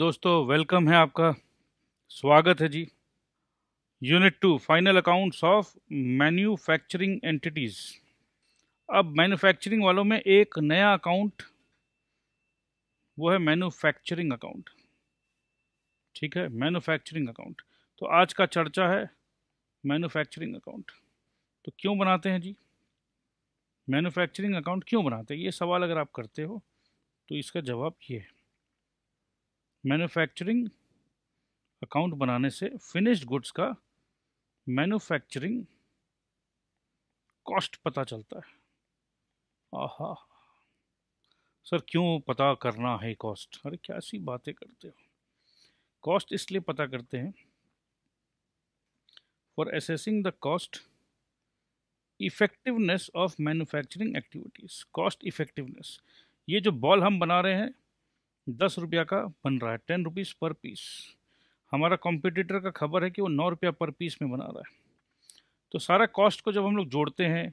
दोस्तों वेलकम है आपका स्वागत है जी unit two final accounts of manufacturing entities अब मैन्युफैक्चरिंग वालों में एक नया अकाउंट वो है मैन्युफैक्चरिंग अकाउंट ठीक है मैन्युफैक्चरिंग अकाउंट तो आज का चर्चा है मैन्युफैक्चरिंग अकाउंट तो क्यों बनाते हैं जी मैन्युफैक्चरिंग अकाउंट क्यों बनाते हैं ये सवाल अगर आप करते हो तो इसका जवाब ये है मैन्युफैक्चरिंग अकाउंट बनाने से फिनिश्ड गुड्स का मैन्युफैक्चरिंग कॉस्ट पता चलता है आहा सर क्यों पता करना है कॉस्ट अरे क्या सी बातें करते हो कॉस्ट इसलिए पता करते हैं for assessing the cost effectiveness of manufacturing activities cost effectiveness ये जो बॉल हम बना रहे हैं दस रुपया का बन रहा है टेन रुपीज़ पर पीस हमारा कॉम्पिटिटर का खबर है कि वो नौ रुपया पर पीस में बना रहा है तो सारा कॉस्ट को जब हम लोग जोड़ते हैं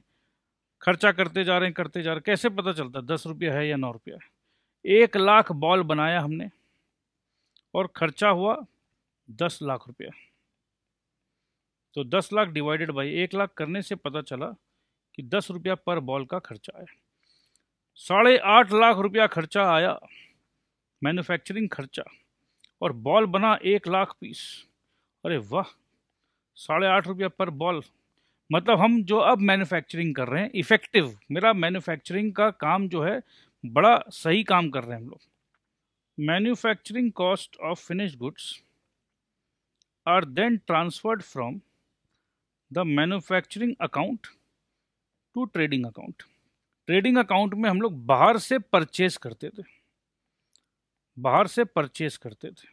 खर्चा करते जा रहे हैं करते जा रहे हैं कैसे पता चलता है दस रुपया है या नौ रुपया है एक लाख बॉल बनाया हमने और खर्चा हुआ दस लाख रुपया तो दस लाख डिवाइडेड बाई एक लाख करने से पता चला कि दस रुपया पर बॉल का खर्चा आया साढ़े आठ लाख रुपया खर्चा आया मैन्युफैक्चरिंग खर्चा और बॉल बना एक लाख पीस अरे वाह साढ़े आठ रुपया पर बॉल मतलब हम जो अब मैन्युफैक्चरिंग कर रहे हैं इफ़ेक्टिव मेरा मैन्युफैक्चरिंग का काम जो है बड़ा सही काम कर रहे हैं हम लोग manufacturing cost of finish goods are then transferred from the manufacturing account to trading account trading account में हम लोग बाहर से परचेज करते थे बाहर से परचेस करते थे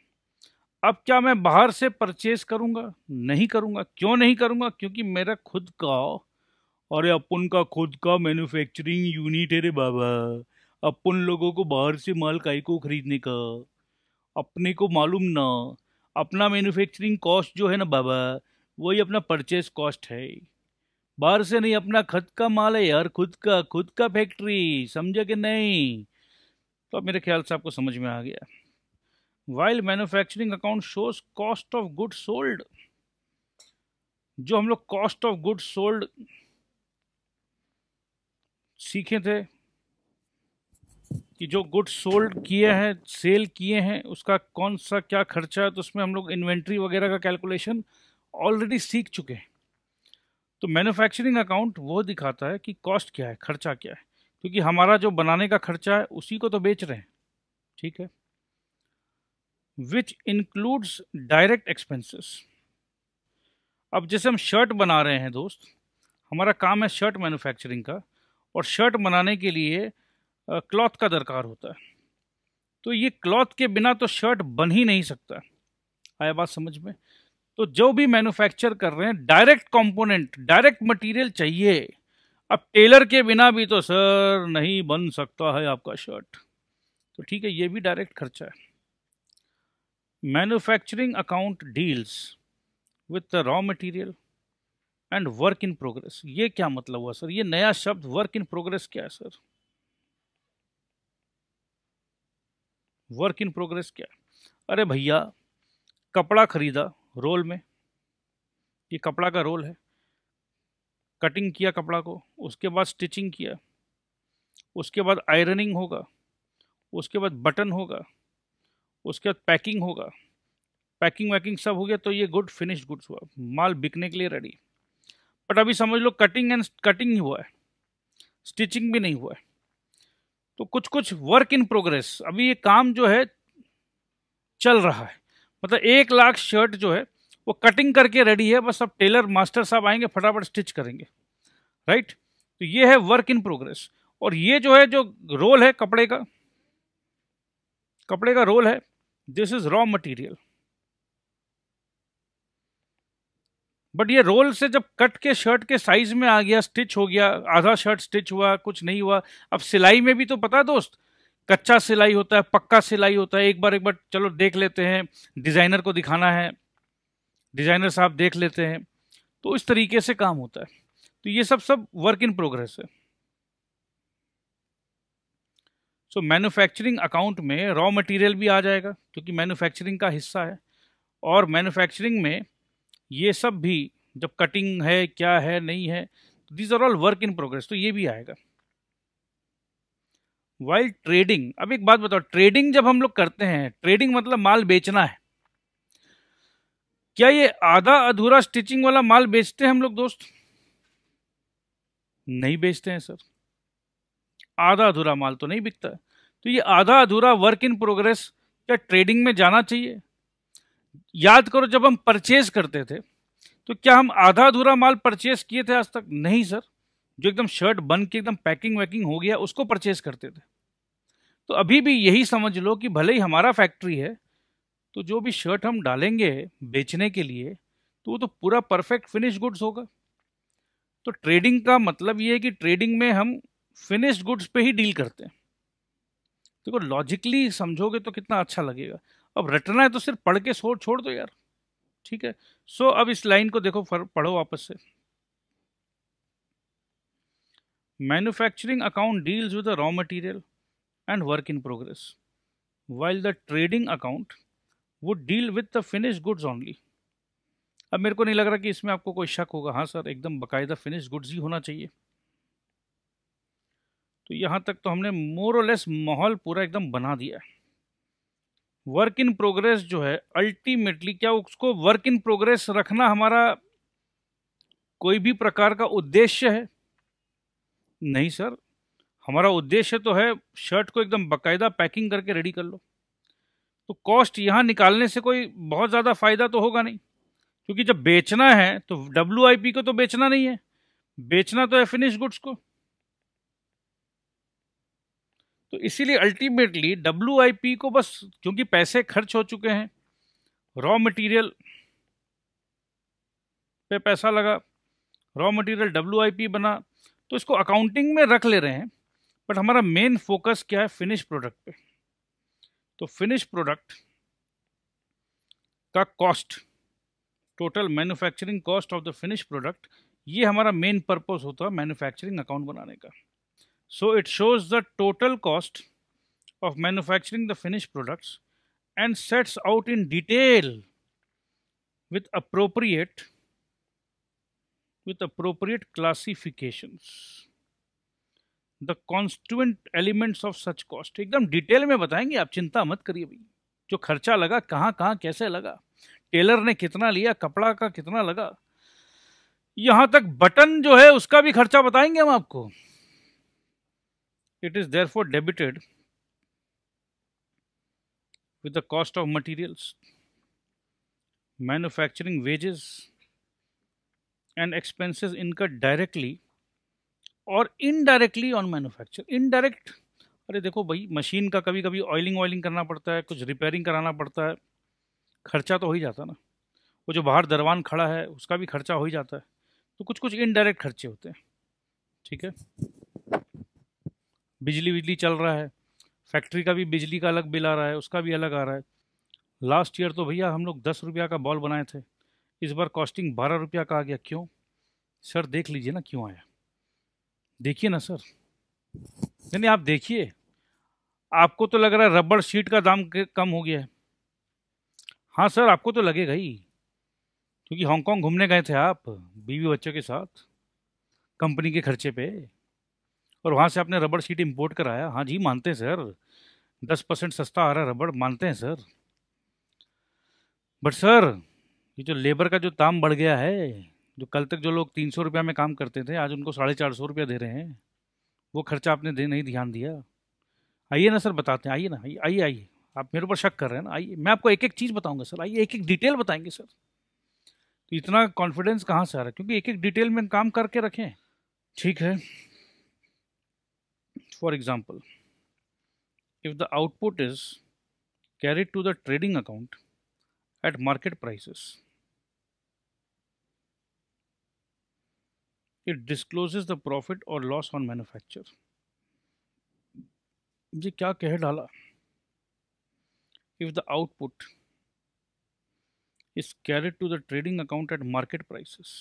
अब क्या मैं बाहर से परचेस करूँगा नहीं करूँगा क्यों नहीं करूँगा क्योंकि मेरा खुद का अरे अपन का खुद का मैन्युफैक्चरिंग यूनिट है रे बाबा अपन लोगों को बाहर से माल काई को खरीदने का अपने को मालूम ना अपना मैन्युफैक्चरिंग कॉस्ट जो है ना बाबा वही अपना परचेस कॉस्ट है बाहर से नहीं अपना खुद का माल है यार खुद का खुद का फैक्ट्री समझे कि नहीं तो अब मेरे ख्याल से आपको समझ में आ गया while manufacturing account shows cost of good sold जो हम लोग कॉस्ट ऑफ गुड सोल्ड सीखे थे कि जो गुड सोल्ड किए हैं सेल किए हैं उसका कौन सा क्या खर्चा है तो उसमें हम लोग इन्वेंट्री वगैरह का कैलकुलेशन ऑलरेडी सीख चुके हैं तो मैन्युफैक्चरिंग अकाउंट वो दिखाता है कि कॉस्ट क्या है खर्चा क्या है क्योंकि हमारा जो बनाने का खर्चा है उसी को तो बेच रहे हैं ठीक है विच इंक्लूड्स डायरेक्ट एक्सपेंसेस अब जैसे हम शर्ट बना रहे हैं दोस्त हमारा काम है शर्ट मैन्युफैक्चरिंग का और शर्ट बनाने के लिए क्लॉथ का दरकार होता है तो ये क्लॉथ के बिना तो शर्ट बन ही नहीं सकता आया बात समझ में तो जो भी मैन्युफैक्चर कर रहे हैं डायरेक्ट कंपोनेंट डायरेक्ट मटेरियल चाहिए अब टेलर के बिना भी तो सर नहीं बन सकता है आपका शर्ट तो ठीक है ये भी डायरेक्ट खर्चा है manufacturing account deals with raw material and work in progress ये क्या मतलब हुआ सर ये नया शब्द वर्क इन प्रोग्रेस क्या है सर वर्क इन प्रोग्रेस क्या है अरे भैया कपड़ा खरीदा रोल में ये कपड़ा का रोल है कटिंग किया कपड़ा को उसके बाद स्टिचिंग किया उसके बाद आयरनिंग होगा उसके बाद बटन होगा उसके बाद पैकिंग होगा पैकिंग वैकिंग सब हो गया तो ये गुड फिनिश गुड्स हुआ माल बिकने के लिए रेडी बट अभी समझ लो कटिंग एंड कटिंग ही हुआ है स्टिचिंग भी नहीं हुआ है तो कुछ कुछ वर्क इन प्रोग्रेस अभी ये काम जो है चल रहा है मतलब एक लाख शर्ट जो है वो कटिंग करके रेडी है बस अब टेलर मास्टर साहब आएंगे फटाफट स्टिच करेंगे राइट तो ये है वर्क इन प्रोग्रेस और ये जो है जो रोल है कपड़े का कपड़े का रोल है this is raw material but ये रोल से जब कट के शर्ट के साइज में आ गया स्टिच हो गया आधा शर्ट स्टिच हुआ कुछ नहीं हुआ अब सिलाई में भी तो पता है दोस्त कच्चा सिलाई होता है पक्का सिलाई होता है एक बार एक बार चलो देख लेते हैं डिजाइनर को दिखाना है डिज़ाइनर साहब देख लेते हैं तो इस तरीके से काम होता है तो ये सब सब वर्क इन प्रोग्रेस है सो मैन्युफैक्चरिंग अकाउंट में रॉ मटेरियल भी आ जाएगा क्योंकि मैन्युफैक्चरिंग का हिस्सा है और मैन्युफैक्चरिंग में ये सब भी जब कटिंग है क्या है नहीं है these are all work in progress तो ये भी आएगा वाइल्ड ट्रेडिंग अब एक बात बताओ ट्रेडिंग जब हम लोग करते हैं ट्रेडिंग मतलब माल बेचना है क्या ये आधा अधूरा स्टिचिंग वाला माल बेचते हैं हम लोग दोस्त नहीं बेचते हैं सर आधा अधूरा माल तो नहीं बिकता तो ये आधा अधूरा वर्क इन प्रोग्रेस क्या ट्रेडिंग में जाना चाहिए याद करो जब हम परचेज करते थे तो क्या हम आधा अधूरा माल परचेज किए थे आज तक नहीं सर जो एकदम शर्ट बन के एकदम पैकिंग वैकिंग हो गया उसको परचेज करते थे तो अभी भी यही समझ लो कि भले ही हमारा फैक्ट्री है तो जो भी शर्ट हम डालेंगे बेचने के लिए तो वो तो पूरा परफेक्ट फिनिश गुड्स होगा तो ट्रेडिंग का मतलब ये है कि ट्रेडिंग में हम फिनिश गुड्स पे ही डील करते हैं देखो तो लॉजिकली समझोगे तो कितना अच्छा लगेगा अब रटना है तो सिर्फ पढ़ के सो छोड़ दो यार ठीक है सो अब इस लाइन को देखो पढ़ो वापस से manufacturing account deals with the raw material and work in progress while the trading account वो deal with the finish goods only अब मेरे को नहीं लग रहा कि इसमें आपको कोई शक होगा हाँ सर एकदम बकायदा फिनिश गुड्स ही होना चाहिए तो यहाँ तक तो हमने मोरलेस माहौल पूरा एकदम बना दिया वर्क इन प्रोग्रेस जो है अल्टीमेटली क्या उसको वर्क इन प्रोग्रेस रखना हमारा कोई भी प्रकार का उद्देश्य है नहीं सर हमारा उद्देश्य तो है शर्ट को एकदम बकायदा पैकिंग करके रेडी कर लो तो कॉस्ट यहाँ निकालने से कोई बहुत ज़्यादा फ़ायदा तो होगा नहीं क्योंकि जब बेचना है तो डब्ल्यू को तो बेचना नहीं है बेचना तो है फिनिश गुड्स को तो इसीलिए अल्टीमेटली डब्ल्यू को बस क्योंकि पैसे खर्च हो चुके हैं रॉ मटेरियल पे पैसा लगा रॉ मटेरियल डब्ल्यू बना तो इसको अकाउंटिंग में रख ले रहे हैं बट हमारा मेन फोकस क्या है फिनिश प्रोडक्ट पे तो फिनिश प्रोडक्ट का cost total manufacturing cost of the finish product ये हमारा मेन पर्पस होता है मैन्युफैक्चरिंग अकाउंट बनाने का so it shows the total cost of manufacturing the finish products and sets out in detail with appropriate with appropriate classifications the constituent elements of such cost एकदम detail में बताएंगे आप चिंता मत करिए भाई जो खर्चा लगा कहाँ कहाँ कैसे लगा टेलर ने कितना लिया कपड़ा का कितना लगा यहां तक बटन जो है उसका भी खर्चा बताएंगे हम आपको it is there for debited with the cost of materials manufacturing wages and expenses इनका डायरेक्टली और इनडायरेक्टली ऑन मैन्युफैक्चर इनडायरेक्ट अरे देखो भाई मशीन का कभी कभी ऑयलिंग ऑयलिंग करना पड़ता है कुछ रिपेयरिंग कराना पड़ता है खर्चा तो हो ही जाता ना वो जो बाहर दरवान खड़ा है उसका भी खर्चा हो ही जाता है तो कुछ कुछ इनडायरेक्ट खर्चे होते हैं ठीक है बिजली बिजली चल रहा है फैक्ट्री का भी बिजली का अलग बिल आ रहा है उसका भी अलग आ रहा है लास्ट ईयर तो भैया हम लोग दस रुपया का बॉल बनाए थे इस बार कॉस्टिंग बारह रुपया का आ गया क्यों सर देख लीजिए ना क्यों आया देखिए ना सर नहीं आप देखिए आपको तो लग रहा है रबड़ शीट का दाम कम हो गया है हाँ सर आपको तो लगेगा ही क्योंकि हांगकांग घूमने गए थे आप बीवी बच्चों के साथ कंपनी के खर्चे पे और वहाँ से आपने रबड़ सीट इंपोर्ट कराया हाँ जी मानते हैं सर दस परसेंट सस्ता आ रहा है रबड़ मानते हैं सर बट सर ये जो लेबर का जो दाम बढ़ गया है जो कल तक जो लोग तीन सौ रुपया में काम करते थे आज उनको साढ़े चार सौ रुपया दे रहे हैं वो खर्चा आपने दे नहीं ध्यान दिया आइए ना सर बताते हैं आइए ना आइए आइए आप मेरे ऊपर शक कर रहे हैं ना आइए मैं आपको एक एक चीज़ बताऊंगा सर आइए एक एक डिटेल बताएंगे सर तो इतना कॉन्फिडेंस कहाँ से आ रहा है क्योंकि एक एक डिटेल में काम करके रखें ठीक है for example if the output is carried to the trading account at market prices it discloses the profit और लॉस ऑन मैन्युफैक्चर जी क्या कह डाला if the output is carried to the trading account at market prices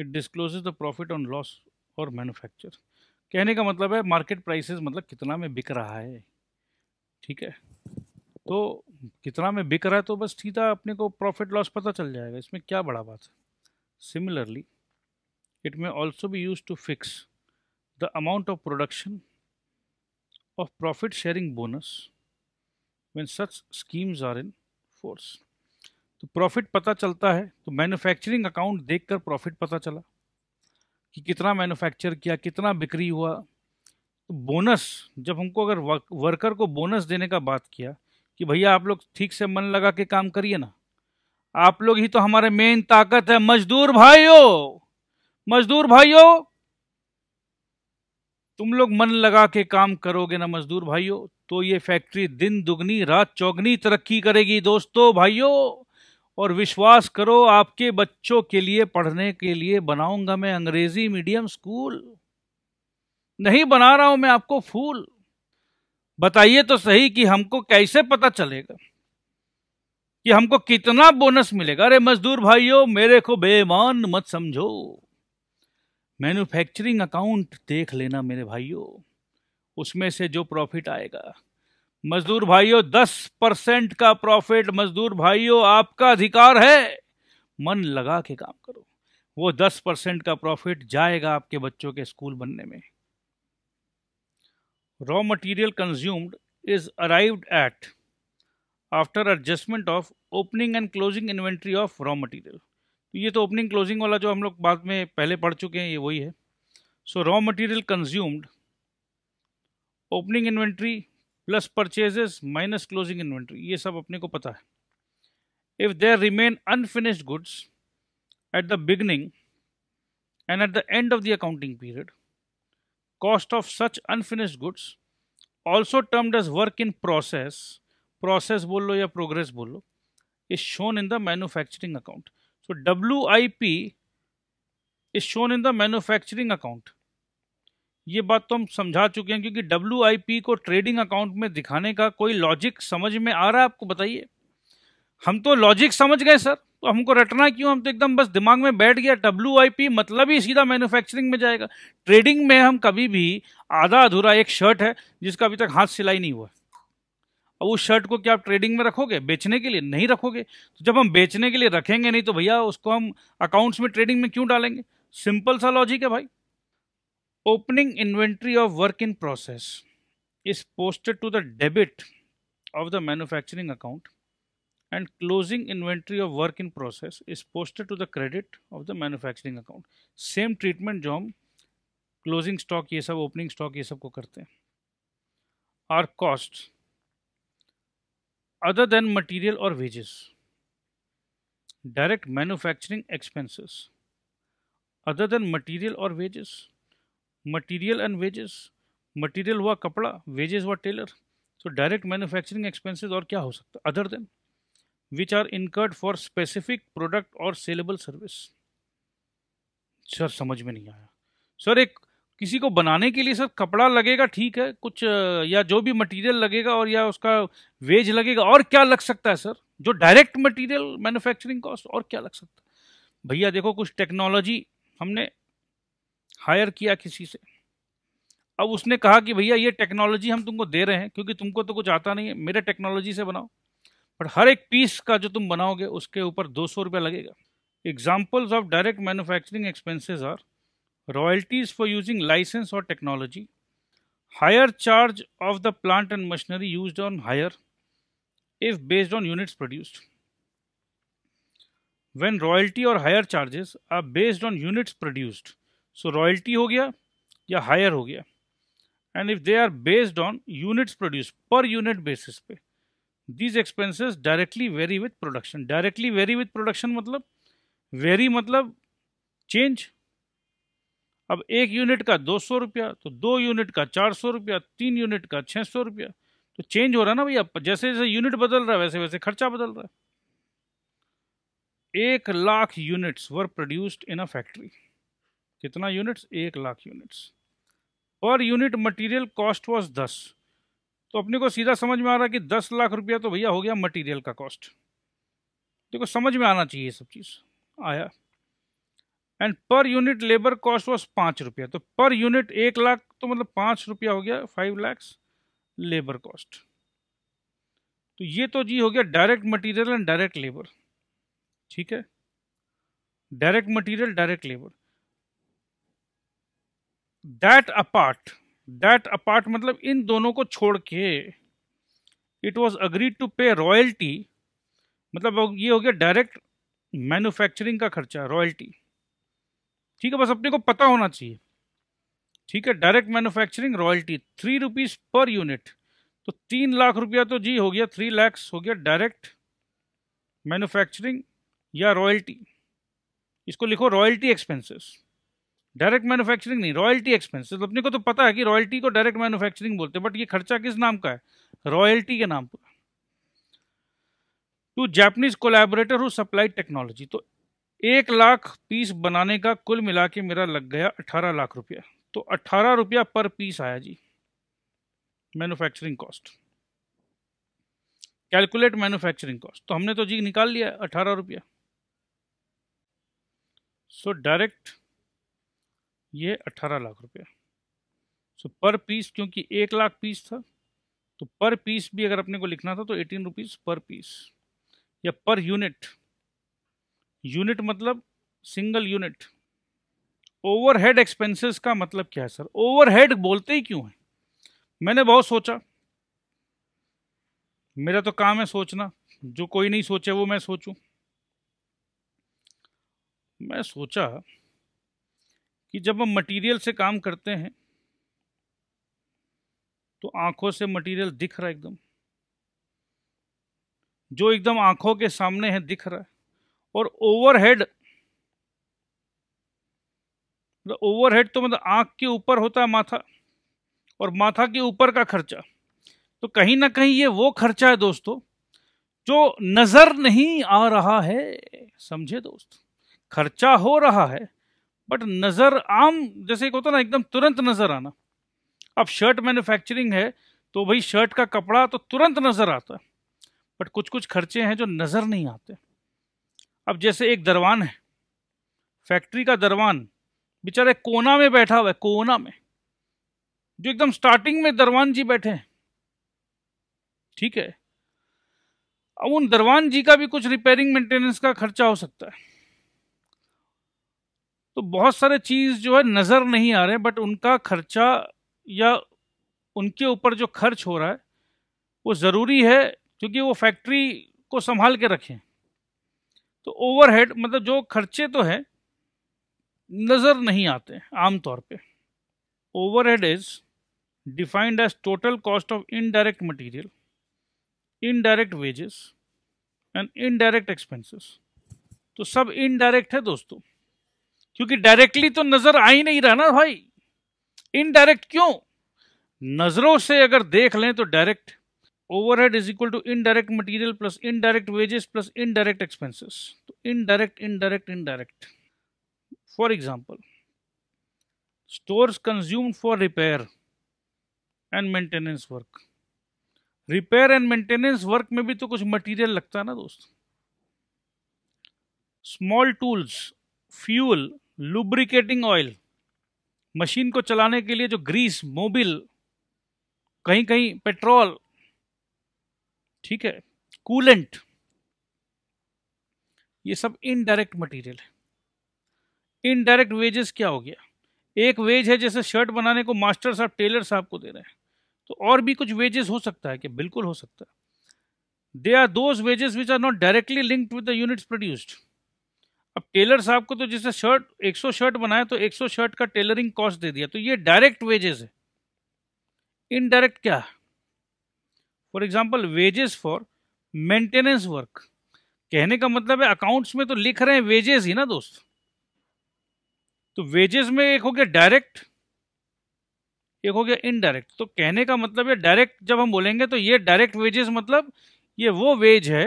it discloses the profit on loss और manufacture कहने का मतलब है मार्केट प्राइसेज मतलब कितना में बिक रहा है ठीक है तो कितना में बिक रहा है तो बस सीधा अपने को प्रॉफिट लॉस पता चल जाएगा इसमें क्या बड़ा बात है similarly It may also be used to fix the amount of production of profit sharing bonus when such schemes are in force. तो प्रॉफिट पता चलता है तो मैन्युफैक्चरिंग अकाउंट देखकर प्रॉफिट पता चला कि कितना मैन्युफैक्चर किया कितना बिक्री हुआ तो बोनस जब हमको अगर वर्कर को बोनस देने का बात किया कि भैया आप लोग ठीक से मन लगा के काम करिए ना आप लोग ही तो हमारे मेन ताकत है मजदूर भाइयों मजदूर भाइयों तुम लोग मन लगा के काम करोगे ना मजदूर भाइयों तो ये फैक्ट्री दिन दुगनी रात चौगनी तरक्की करेगी दोस्तों भाइयों और विश्वास करो आपके बच्चों के लिए पढ़ने के लिए बनाऊंगा मैं अंग्रेजी मीडियम स्कूल नहीं बना रहा हूं मैं आपको फूल बताइए तो सही कि हमको कैसे पता चलेगा कि हमको कितना बोनस मिलेगा अरे मजदूर भाइयों मेरे को बेमान मत समझो मैन्युफैक्चरिंग अकाउंट देख लेना मेरे भाइयों उसमें से जो प्रॉफिट आएगा मजदूर भाइयों दस परसेंट का प्रॉफिट मजदूर भाइयों आपका अधिकार है मन लगा के काम करो वो दस परसेंट का प्रॉफिट जाएगा आपके बच्चों के स्कूल बनने में raw material consumed is arrived at after adjustment of opening and closing inventory of raw material तो ये तो ओपनिंग क्लोजिंग वाला जो हम लोग बाद में पहले पढ़ चुके हैं ये वही है so raw material consumed opening inventory plus purchases minus closing inventory ये सब अपने को पता है if there remain unfinished goods at the beginning and at the end of the accounting period cost of such unfinished goods also termed as work in process process बोल लो या progress बोल लो is shown in the manufacturing account So WIP is shown in the manufacturing account. ये बात तो हम समझा चुके हैं क्योंकि पी को ट्रेडिंग अकाउंट में दिखाने का कोई लॉजिक समझ में आ रहा है आपको बताइए हम तो लॉजिक समझ गए सर तो हमको रटना क्यों हम तो एकदम बस दिमाग में बैठ गया डब्ल्यू मतलब ही सीधा मैन्युफैक्चरिंग में जाएगा ट्रेडिंग में हम कभी भी आधा अधूरा एक शर्ट है जिसका अभी तक हाथ सिलाई नहीं हुआ अब उस शर्ट को क्या आप ट्रेडिंग में रखोगे बेचने के लिए नहीं रखोगे तो जब हम बेचने के लिए रखेंगे नहीं तो भैया उसको हम अकाउंट्स में ट्रेडिंग में क्यों डालेंगे सिंपल सा लॉजिक है भाई opening inventory of work in process is posted to the debit of the manufacturing account and closing inventory of work in process is posted to the credit of the manufacturing account same treatment जो हम closing stock ये सब opening stock ये सब को करते हैं. Are cost other than material और wages direct manufacturing expenses other than material और wages material and wages material हुआ कपड़ा वेजेस हुआ tailor so direct manufacturing expenses और क्या हो सकता other than which are incurred for specific product और सेलेबल सर्विस सर समझ में नहीं आया सर एक किसी को बनाने के लिए सर कपड़ा लगेगा ठीक है कुछ या जो भी मटेरियल लगेगा और या उसका वेज लगेगा और क्या लग सकता है सर जो डायरेक्ट मटेरियल मैन्युफैक्चरिंग कॉस्ट और क्या लग सकता है भैया देखो कुछ टेक्नोलॉजी हमने हायर किया किसी से अब उसने कहा कि भैया ये टेक्नोलॉजी हम तुमको दे रहे हैं क्योंकि तुमको तो कुछ आता नहीं है मेरे टेक्नोलॉजी से बनाओ बट हर एक पीस का जो तुम बनाओगे उसके ऊपर दो सौ रुपया लगेगा examples of direct manufacturing expenses are royalties for using license or technology, higher charge of the plant and machinery used on hire if based on units produced. When royalty or higher charges are based on units produced, so royalty हो गया या higher हो गया and if they are based on units produced per unit basis पे these expenses directly vary with production directly vary with production मतलब vary मतलब change अब एक यूनिट का दो सौ रुपया तो दो यूनिट का चार सौ रुपया तीन यूनिट का छः सौ रुपया तो चेंज हो रहा है ना भैया जैसे जैसे यूनिट बदल रहा है वैसे वैसे खर्चा बदल रहा है एक lakh units were produced in a factory कितना यूनिट्स एक lakh units per unit material cost was दस तो अपने को सीधा समझ में आ रहा है कि दस लाख रुपया तो भैया हो गया मटीरियल का कॉस्ट देखो समझ में आना चाहिए सब चीज़ आया and per unit labour cost was पाँच रुपया तो पर यूनिट एक लाख तो मतलब पाँच रुपया हो गया फाइव लैक्स लेबर कॉस्ट तो ये तो जी हो गया direct material and direct labour ठीक है direct material direct labour that apart that apart मतलब इन दोनों को छोड़ के it was agreed to pay royalty मतलब ये हो गया डायरेक्ट मैन्युफैक्चरिंग का खर्चा रॉयल्टी ठीक है बस अपने को पता होना चाहिए ठीक है direct manufacturing royalty three rupees per unit तो तीन लाख रुपया तो जी हो गया थ्री लैक्स हो गया डायरेक्ट मैन्युफैक्चरिंग या रॉयल्टी इसको लिखो रॉयल्टी एक्सपेंसेस डायरेक्ट मैन्युफैक्चरिंग नहीं रॉयल्टी एक्सपेंसेस अपने को तो पता है कि रॉयल्टी को डायरेक्ट मैन्युफैक्चरिंग बोलते हैं बट ये खर्चा किस नाम का है रॉयल्टी के नाम पर to Japanese collaborator who supply technology तो एक लाख पीस बनाने का कुल मिला के मेरा लग गया अठारह लाख रुपया तो अठारह रुपया पर पीस आया जी manufacturing cost calculate manufacturing cost तो हमने तो जी निकाल लिया अठारह रुपया सो डायरेक्ट ये अठारह लाख रुपया सो पर पीस क्योंकि एक लाख पीस था तो पर पीस भी अगर अपने को लिखना था तो एटीन रुपीज़ पर पीस या पर यूनिट यूनिट मतलब सिंगल यूनिट ओवरहेड एक्सपेंसेस का मतलब क्या है सर ओवरहेड बोलते ही क्यों है मैंने बहुत सोचा मेरा तो काम है सोचना जो कोई नहीं सोचे वो मैं सोचूं मैं सोचा कि जब हम मटेरियल से काम करते हैं तो आंखों से मटेरियल दिख रहा है एकदम जो एकदम आंखों के सामने है दिख रहा है और ओवरहेड मतलब ओवरहेड तो मतलब आँख के ऊपर होता है माथा और माथा के ऊपर का खर्चा तो कहीं ना कहीं ये वो खर्चा है दोस्तों जो नज़र नहीं आ रहा है समझे दोस्त खर्चा हो रहा है बट नज़र आम जैसे एक होता ना एकदम तुरंत नज़र आना अब शर्ट मैन्युफैक्चरिंग है तो भाई शर्ट का कपड़ा तो तुरंत नज़र आता है बट कुछ कुछ खर्चे हैं जो नज़र नहीं आते अब जैसे एक दरवान है फैक्ट्री का दरवान बेचारे कोना में बैठा हुआ है कोना में जो एकदम स्टार्टिंग में दरवान जी बैठे हैं ठीक है अब उन दरवान जी का भी कुछ रिपेयरिंग मेंटेनेंस का खर्चा हो सकता है तो बहुत सारे चीज़ जो है नज़र नहीं आ रहे बट उनका खर्चा या उनके ऊपर जो खर्च हो रहा है वो ज़रूरी है क्योंकि वो फैक्ट्री को संभाल के रखें तो ओवरहेड मतलब जो खर्चे तो है नज़र नहीं आते आमतौर पे overhead is defined as total cost of indirect material indirect wages and indirect expenses तो सब इनडायरेक्ट है दोस्तों क्योंकि डायरेक्टली तो नज़र आ ही नहीं रहा ना भाई इनडायरेक्ट क्यों नज़रों से अगर देख लें तो direct overhead is equal to indirect material plus indirect wages plus indirect expenses तो indirect indirect indirect for example stores consume for repair and maintenance work repair and maintenance work में भी तो कुछ मटेरियल लगता है ना दोस्त small tools fuel lubricating oil machine को चलाने के लिए जो ग्रीस मोबिल कहीं कहीं पेट्रोल ठीक है कूलेंट ये सब इनडायरेक्ट मटेरियल है इनडायरेक्ट वेजेस क्या हो गया एक वेज है जैसे शर्ट बनाने को मास्टर साहब टेलर साहब को दे रहे हैं तो और भी कुछ वेजेस हो सकता है क्या बिल्कुल हो सकता है they are those wages which are not directly linked with the units produced अब टेलर साहब को तो जैसे शर्ट 100 शर्ट बनाया तो 100 शर्ट का टेलरिंग कॉस्ट दे दिया तो ये डायरेक्ट वेजेस है इनडायरेक्ट क्या है for example wages for maintenance work कहने का मतलब है अकाउंट्स में तो लिख रहे हैं वेजेस ही ना दोस्त तो वेजेस में एक हो गया डायरेक्ट एक हो गया इनडायरेक्ट तो कहने का मतलब है डायरेक्ट जब हम बोलेंगे तो ये डायरेक्ट वेजेस मतलब ये वो वेज है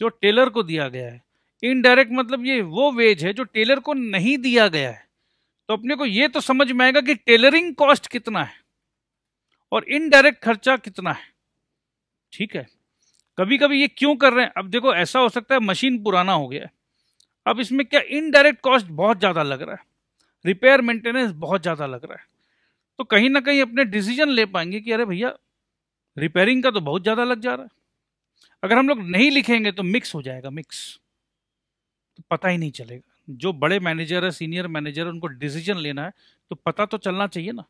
जो टेलर को दिया गया है इनडायरेक्ट मतलब ये वो वेज है जो टेलर को नहीं दिया गया है तो अपने को ये तो समझ में आएगा कि टेलरिंग कॉस्ट कितना है और इनडायरेक्ट खर्चा कितना है ठीक है कभी कभी ये क्यों कर रहे हैं अब देखो ऐसा हो सकता है मशीन पुराना हो गया है अब इसमें क्या इनडायरेक्ट कॉस्ट बहुत ज़्यादा लग रहा है रिपेयर मेंटेनेंस बहुत ज़्यादा लग रहा है तो कहीं ना कहीं अपने डिसीजन ले पाएंगे कि अरे भैया रिपेयरिंग का तो बहुत ज़्यादा लग जा रहा है अगर हम लोग नहीं लिखेंगे तो मिक्स हो जाएगा मिक्स तो पता ही नहीं चलेगा जो बड़े मैनेजर है सीनियर मैनेजर है उनको डिसीजन लेना है तो पता तो चलना चाहिए ना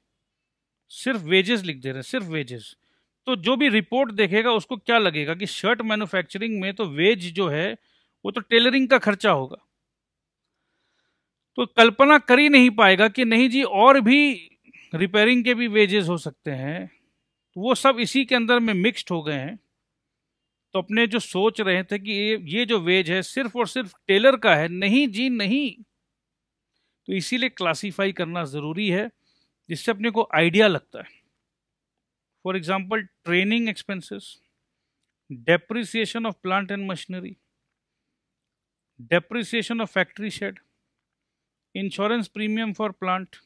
सिर्फ वेजेस लिख दे रहे हैं सिर्फ वेजेस तो जो भी रिपोर्ट देखेगा उसको क्या लगेगा कि शर्ट मैन्युफैक्चरिंग में तो वेज जो है वो तो टेलरिंग का खर्चा होगा तो कल्पना कर ही नहीं पाएगा कि नहीं जी और भी रिपेयरिंग के भी वेजेस हो सकते हैं तो वो सब इसी के अंदर में मिक्स्ड हो गए हैं तो अपने जो सोच रहे थे कि ये ये जो वेज है सिर्फ और सिर्फ टेलर का है नहीं जी नहीं तो इसीलिए क्लासीफाई करना ज़रूरी है जिससे अपने को आइडिया लगता है for example training expenses depreciation of plant and machinery depreciation of factory shed insurance premium for plant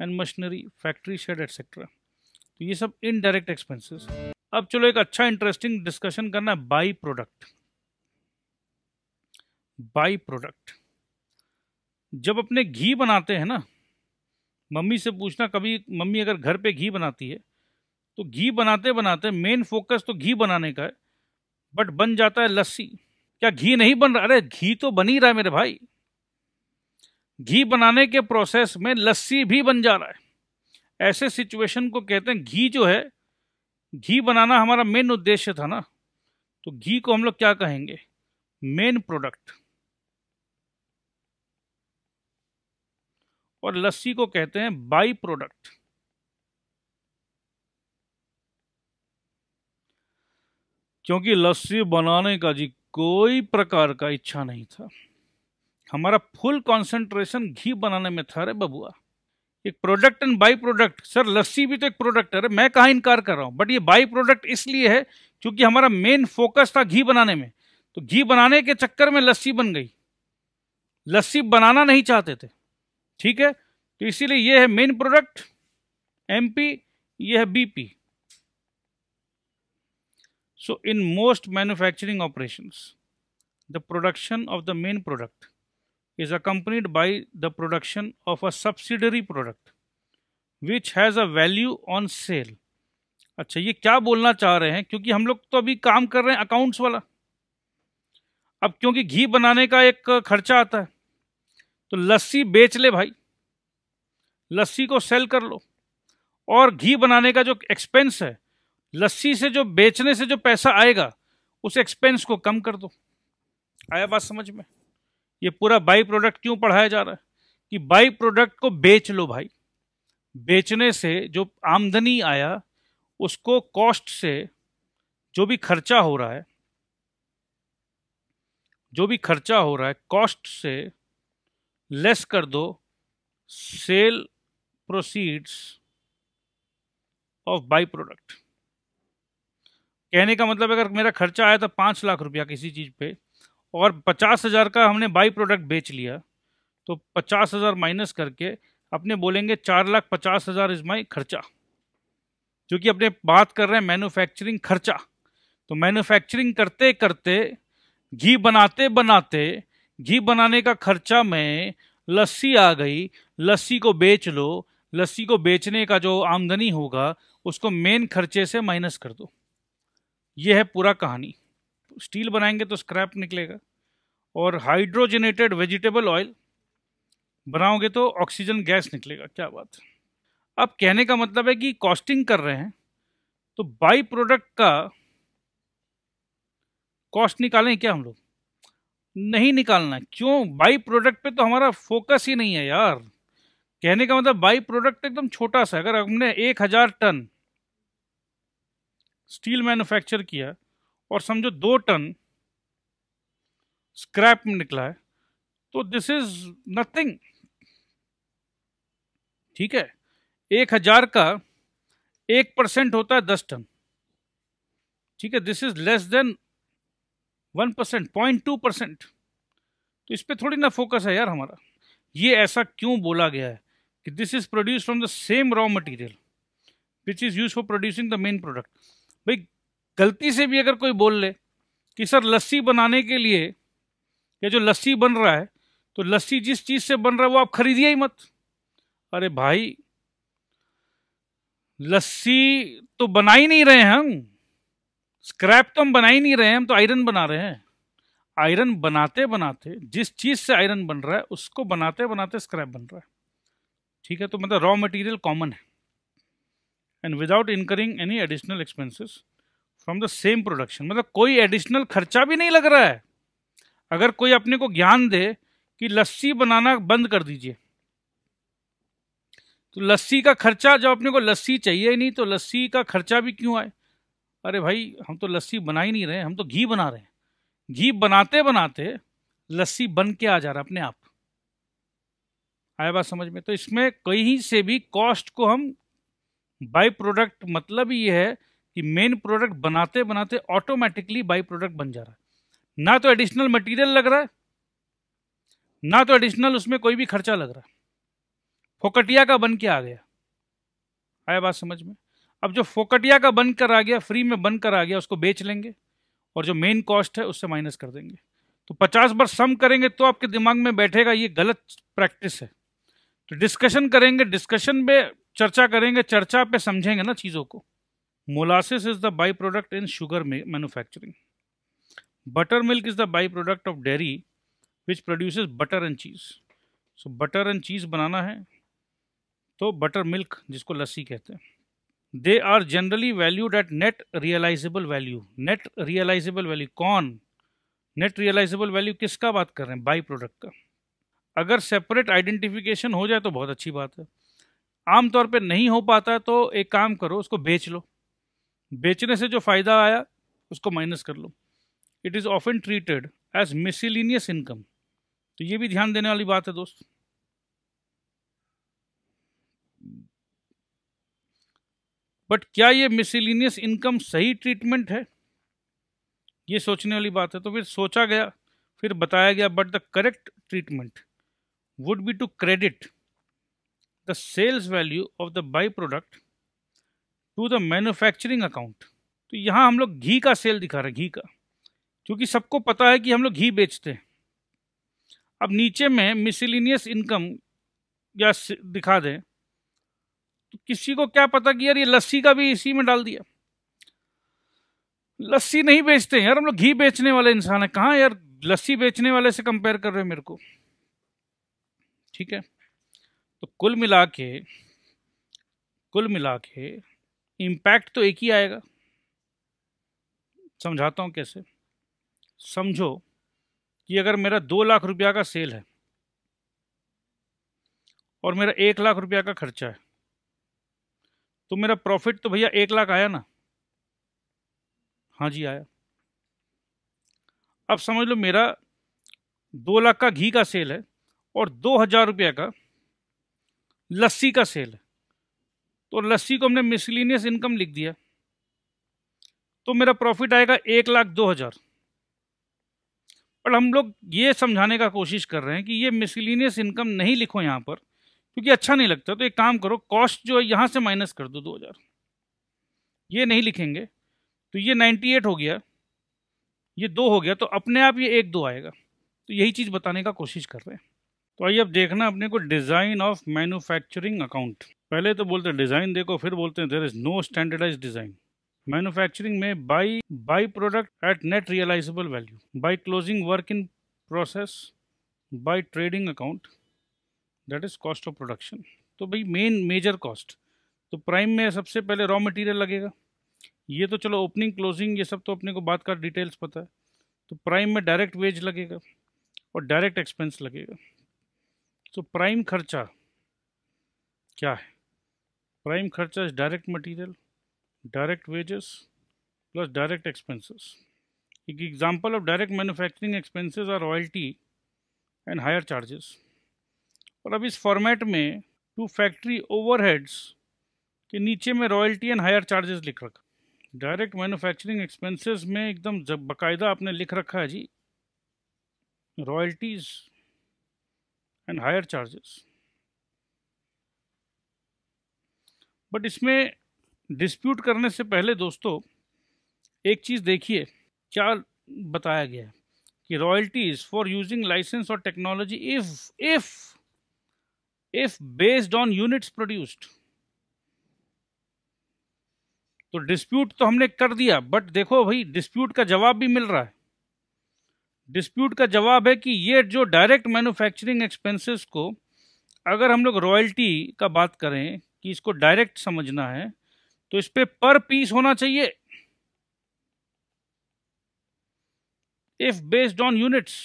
and machinery factory shed etc तो ये सब इनडायरेक्ट एक्सपेंसेस अब चलो एक अच्छा इंटरेस्टिंग डिस्कशन करना है बाई प्रोडक्ट बाई प्रोडक्ट जब अपने घी बनाते हैं ना मम्मी से पूछना कभी मम्मी अगर घर पे घी बनाती है तो घी बनाते बनाते मेन फोकस तो घी बनाने का है बट बन जाता है लस्सी क्या घी नहीं बन रहा अरे घी तो बन ही रहा है मेरे भाई घी बनाने के प्रोसेस में लस्सी भी बन जा रहा है ऐसे सिचुएशन को कहते हैं घी जो है घी बनाना हमारा मेन उद्देश्य था ना तो घी को हम लोग क्या कहेंगे मेन प्रोडक्ट और लस्सी को कहते हैं बाई प्रोडक्ट क्योंकि लस्सी बनाने का जी कोई प्रकार का इच्छा नहीं था हमारा फुल कंसंट्रेशन घी बनाने में था रे बबुआ एक product and by product sir lassi भी तो एक प्रोडक्ट है मैं कहाँ इनकार कर रहा हूँ बट ये बाई प्रोडक्ट इसलिए है क्योंकि हमारा मेन फोकस था घी बनाने में तो घी बनाने के चक्कर में लस्सी बन गई लस्सी बनाना नहीं चाहते थे ठीक है तो इसीलिए ये है मेन प्रोडक्ट एमपी ये है BP So in most manufacturing operations, the production of the main product is accompanied by the production of a subsidiary product which has a value on sale. अच्छा ये क्या बोलना चाह रहे हैं क्योंकि हम लोग तो अभी काम कर रहे हैं अकाउंट्स वाला अब क्योंकि घी बनाने का एक खर्चा आता है तो लस्सी बेच ले भाई लस्सी को सेल कर लो और घी बनाने का जो एक्सपेंस है लस्सी से जो बेचने से जो पैसा आएगा उस एक्सपेंस को कम कर दो आया बात समझ में ये पूरा बाई प्रोडक्ट क्यों पढ़ाया जा रहा है कि बाई प्रोडक्ट को बेच लो भाई बेचने से जो आमदनी आया उसको कॉस्ट से जो भी खर्चा हो रहा है जो भी खर्चा हो रहा है कॉस्ट से लेस कर दो sale proceeds of by product कहने का मतलब अगर मेरा खर्चा आया तो पाँच लाख रुपया किसी चीज़ पे और पचास हज़ार का हमने बाई प्रोडक्ट बेच लिया तो पचास हज़ार माइनस करके अपने बोलेंगे चार लाख पचास हज़ार इज़ माई खर्चा क्योंकि अपने बात कर रहे हैं मैन्युफैक्चरिंग खर्चा तो मैन्युफैक्चरिंग करते करते घी बनाते बनाते घी बनाने का खर्चा में लस्सी आ गई लस्सी को बेच लो लस्सी को बेचने का जो आमदनी होगा उसको मेन खर्चे से माइनस कर दो ये है पूरा कहानी स्टील बनाएंगे तो स्क्रैप निकलेगा और हाइड्रोजनेटेड वेजिटेबल ऑयल बनाओगे तो ऑक्सीजन गैस निकलेगा क्या बात अब कहने का मतलब है कि कॉस्टिंग कर रहे हैं तो बाई प्रोडक्ट का कॉस्ट निकालें क्या हम लोग नहीं निकालना क्यों बाई प्रोडक्ट पे तो हमारा फोकस ही नहीं है यार कहने का मतलब बाई प्रोडक्ट एकदम छोटा सा अगर हमने एक हज़ार टन स्टील मैन्युफैक्चर किया और समझो दो टन स्क्रैप निकला है तो दिस इज नथिंग ठीक है एक हजार का एक परसेंट होता है दस टन ठीक है this is less than one percent point two percent तो इस पर थोड़ी ना फोकस है यार हमारा ये ऐसा क्यों बोला गया है कि this is produce from the same raw material which is use for producing the main product भाई गलती से भी अगर कोई बोल ले कि सर लस्सी बनाने के लिए ये जो लस्सी बन रहा है तो लस्सी जिस चीज़ से बन रहा है वो आप खरीदिए ही मत अरे भाई लस्सी तो बना ही नहीं रहे हम स्क्रैप तो हम बना ही नहीं रहे हैं हम तो आयरन बना रहे हैं आयरन बनाते बनाते जिस चीज़ से आयरन बन रहा है उसको बनाते बनाते स्क्रैप बन रहा है ठीक है तो मतलब रॉ मटेरियल कॉमन है and without incurring any additional expenses from the same production मतलब कोई एडिशनल खर्चा भी नहीं लग रहा है अगर कोई अपने को ज्ञान दे कि लस्सी बनाना बंद कर दीजिए तो लस्सी का खर्चा जब अपने को लस्सी चाहिए ही नहीं तो लस्सी का खर्चा भी क्यों आए अरे भाई हम तो लस्सी बना ही नहीं रहे हम तो घी बना रहे हैं घी बनाते बनाते लस्सी बन के आ जा रहा अपने आप आया बात समझ में तो इसमें कहीं से भी कॉस्ट को हम बाई प्रोडक्ट मतलब ये है कि मेन प्रोडक्ट बनाते बनाते ऑटोमेटिकली बाई प्रोडक्ट बन जा रहा है ना तो एडिशनल मटेरियल लग रहा है ना तो एडिशनल उसमें कोई भी खर्चा लग रहा है फोकटिया का बन के आ गया आया बात समझ में अब जो फोकटिया का बन कर आ गया फ्री में बन कर आ गया उसको बेच लेंगे और जो मेन कॉस्ट है उससे माइनस कर देंगे तो पचास बार सम करेंगे तो आपके दिमाग में बैठेगा ये गलत प्रैक्टिस है तो डिस्कशन करेंगे डिस्कशन में चर्चा करेंगे चर्चा पे समझेंगे ना चीज़ों को molasses is the by product in sugar manufacturing butter milk is the by product of dairy which produce butter and cheese so butter and cheese बनाना है तो बटर मिल्क जिसको लस्सी कहते हैं they are generally valued at net realisable value net realisable value कौन net realisable value किसका बात कर रहे हैं बाई प्रोडक्ट का अगर सेपरेट आइडेंटिफिकेशन हो जाए तो बहुत अच्छी बात है आमतौर पे नहीं हो पाता तो एक काम करो उसको बेच लो बेचने से जो फ़ायदा आया उसको माइनस कर लो it is often treated as miscellaneous income तो ये भी ध्यान देने वाली बात है दोस्त बट क्या ये मिसिलीनियस इनकम सही ट्रीटमेंट है ये सोचने वाली बात है तो फिर सोचा गया फिर बताया गया but the correct treatment would be to credit the sales value of the byproduct to the manufacturing account. तो यहाँ हम लोग घी का सेल दिखा रहे हैं घी का क्योंकि सबको पता है कि हम लोग घी बेचते हैं अब नीचे में मिसलिनियस इनकम या दिखा दें तो किसी को क्या पता कि यार ये लस्सी का भी इसी में डाल दिया लस्सी नहीं बेचते यार हम लोग घी बेचने वाले इंसान है कहाँ यार लस्सी बेचने वाले से कंपेयर कर रहे हैं मेरे को ठीक है तो कुल मिला के कुल मिला के इम्पैक्ट तो एक ही आएगा समझाता हूँ कैसे समझो कि अगर मेरा दो लाख रुपया का सेल है और मेरा एक लाख रुपया का खर्चा है तो मेरा प्रॉफिट तो भैया एक लाख आया ना हाँ जी आया अब समझ लो मेरा दो लाख का घी का सेल है और दो हजार रुपया का लस्सी का सेल है तो लस्सी को हमने मिसलिनियस इनकम लिख दिया तो मेरा प्रॉफिट आएगा एक लाख दो हज़ार पर हम लोग ये समझाने का कोशिश कर रहे हैं कि ये मिसलिनियस इनकम नहीं लिखो यहाँ पर क्योंकि अच्छा नहीं लगता तो एक काम करो कॉस्ट जो है यहाँ से माइनस कर दो दो हज़ार ये नहीं लिखेंगे तो ये नाइन्टी एट हो गया ये दो हो गया तो अपने आप ये एक दो आएगा तो यही चीज़ बताने का कोशिश कर रहे हैं तो आइए अब देखना अपने को डिज़ाइन ऑफ मैन्युफैक्चरिंग अकाउंट पहले तो बोलते हैं डिज़ाइन देखो फिर बोलते हैं there is no standardise design manufacturing में by by product at net realisable value by closing work in process by trading account that is cost of production तो भाई मेन मेजर कॉस्ट तो प्राइम में सबसे पहले रॉ मटेरियल लगेगा ये तो चलो ओपनिंग क्लोजिंग ये सब तो अपने को बात का डिटेल्स पता है तो प्राइम में डायरेक्ट वेज लगेगा और डायरेक्ट एक्सपेंस लगेगा तो प्राइम खर्चा क्या है प्राइम खर्चा is direct material direct wages plus direct expenses एक example of direct manufacturing expenses are royalty and hire charges और अब इस फॉर्मेट में टू फैक्ट्री ओवरहेड्स के नीचे में रॉयल्टी एंड हायर चार्जेस लिख रखा डायरेक्ट मैन्युफैक्चरिंग एक्सपेंसेस में एकदम बाकायदा आपने लिख रखा है जी royalties and hire charges but इसमें डिस्प्यूट करने से पहले दोस्तों एक चीज़ देखिए क्या बताया गया है कि रॉयल्टीज फॉर यूजिंग लाइसेंस और technology if if if based on units produced तो डिस्प्यूट तो हमने कर दिया बट देखो भाई डिस्प्यूट का जवाब भी मिल रहा है डिस्प्यूट का जवाब है कि ये जो डायरेक्ट मैन्युफैक्चरिंग एक्सपेंसेस को अगर हम लोग रॉयल्टी का बात करें कि इसको डायरेक्ट समझना है तो इस पर पर पीस होना चाहिए if based on units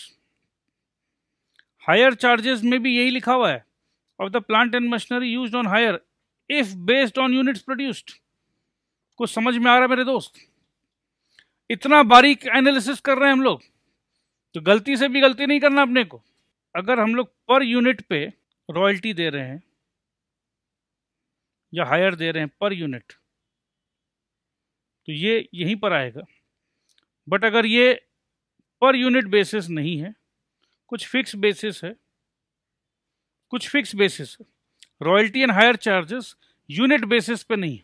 hire charges में भी यही लिखा हुआ है of the plant and machinery use on hire if based on units produced कुछ समझ में आ रहा है मेरे दोस्त इतना बारीक एनालिसिस कर रहे हैं हम लोग तो गलती से भी गलती नहीं करना अपने को अगर हम लोग पर यूनिट पे रॉयल्टी दे रहे हैं या हायर दे रहे हैं पर यूनिट तो ये यहीं पर आएगा बट अगर ये पर यूनिट बेसिस नहीं है कुछ फिक्स बेसिस है कुछ फिक्स बेसिस है royalty and hire charges unit basis पे नहीं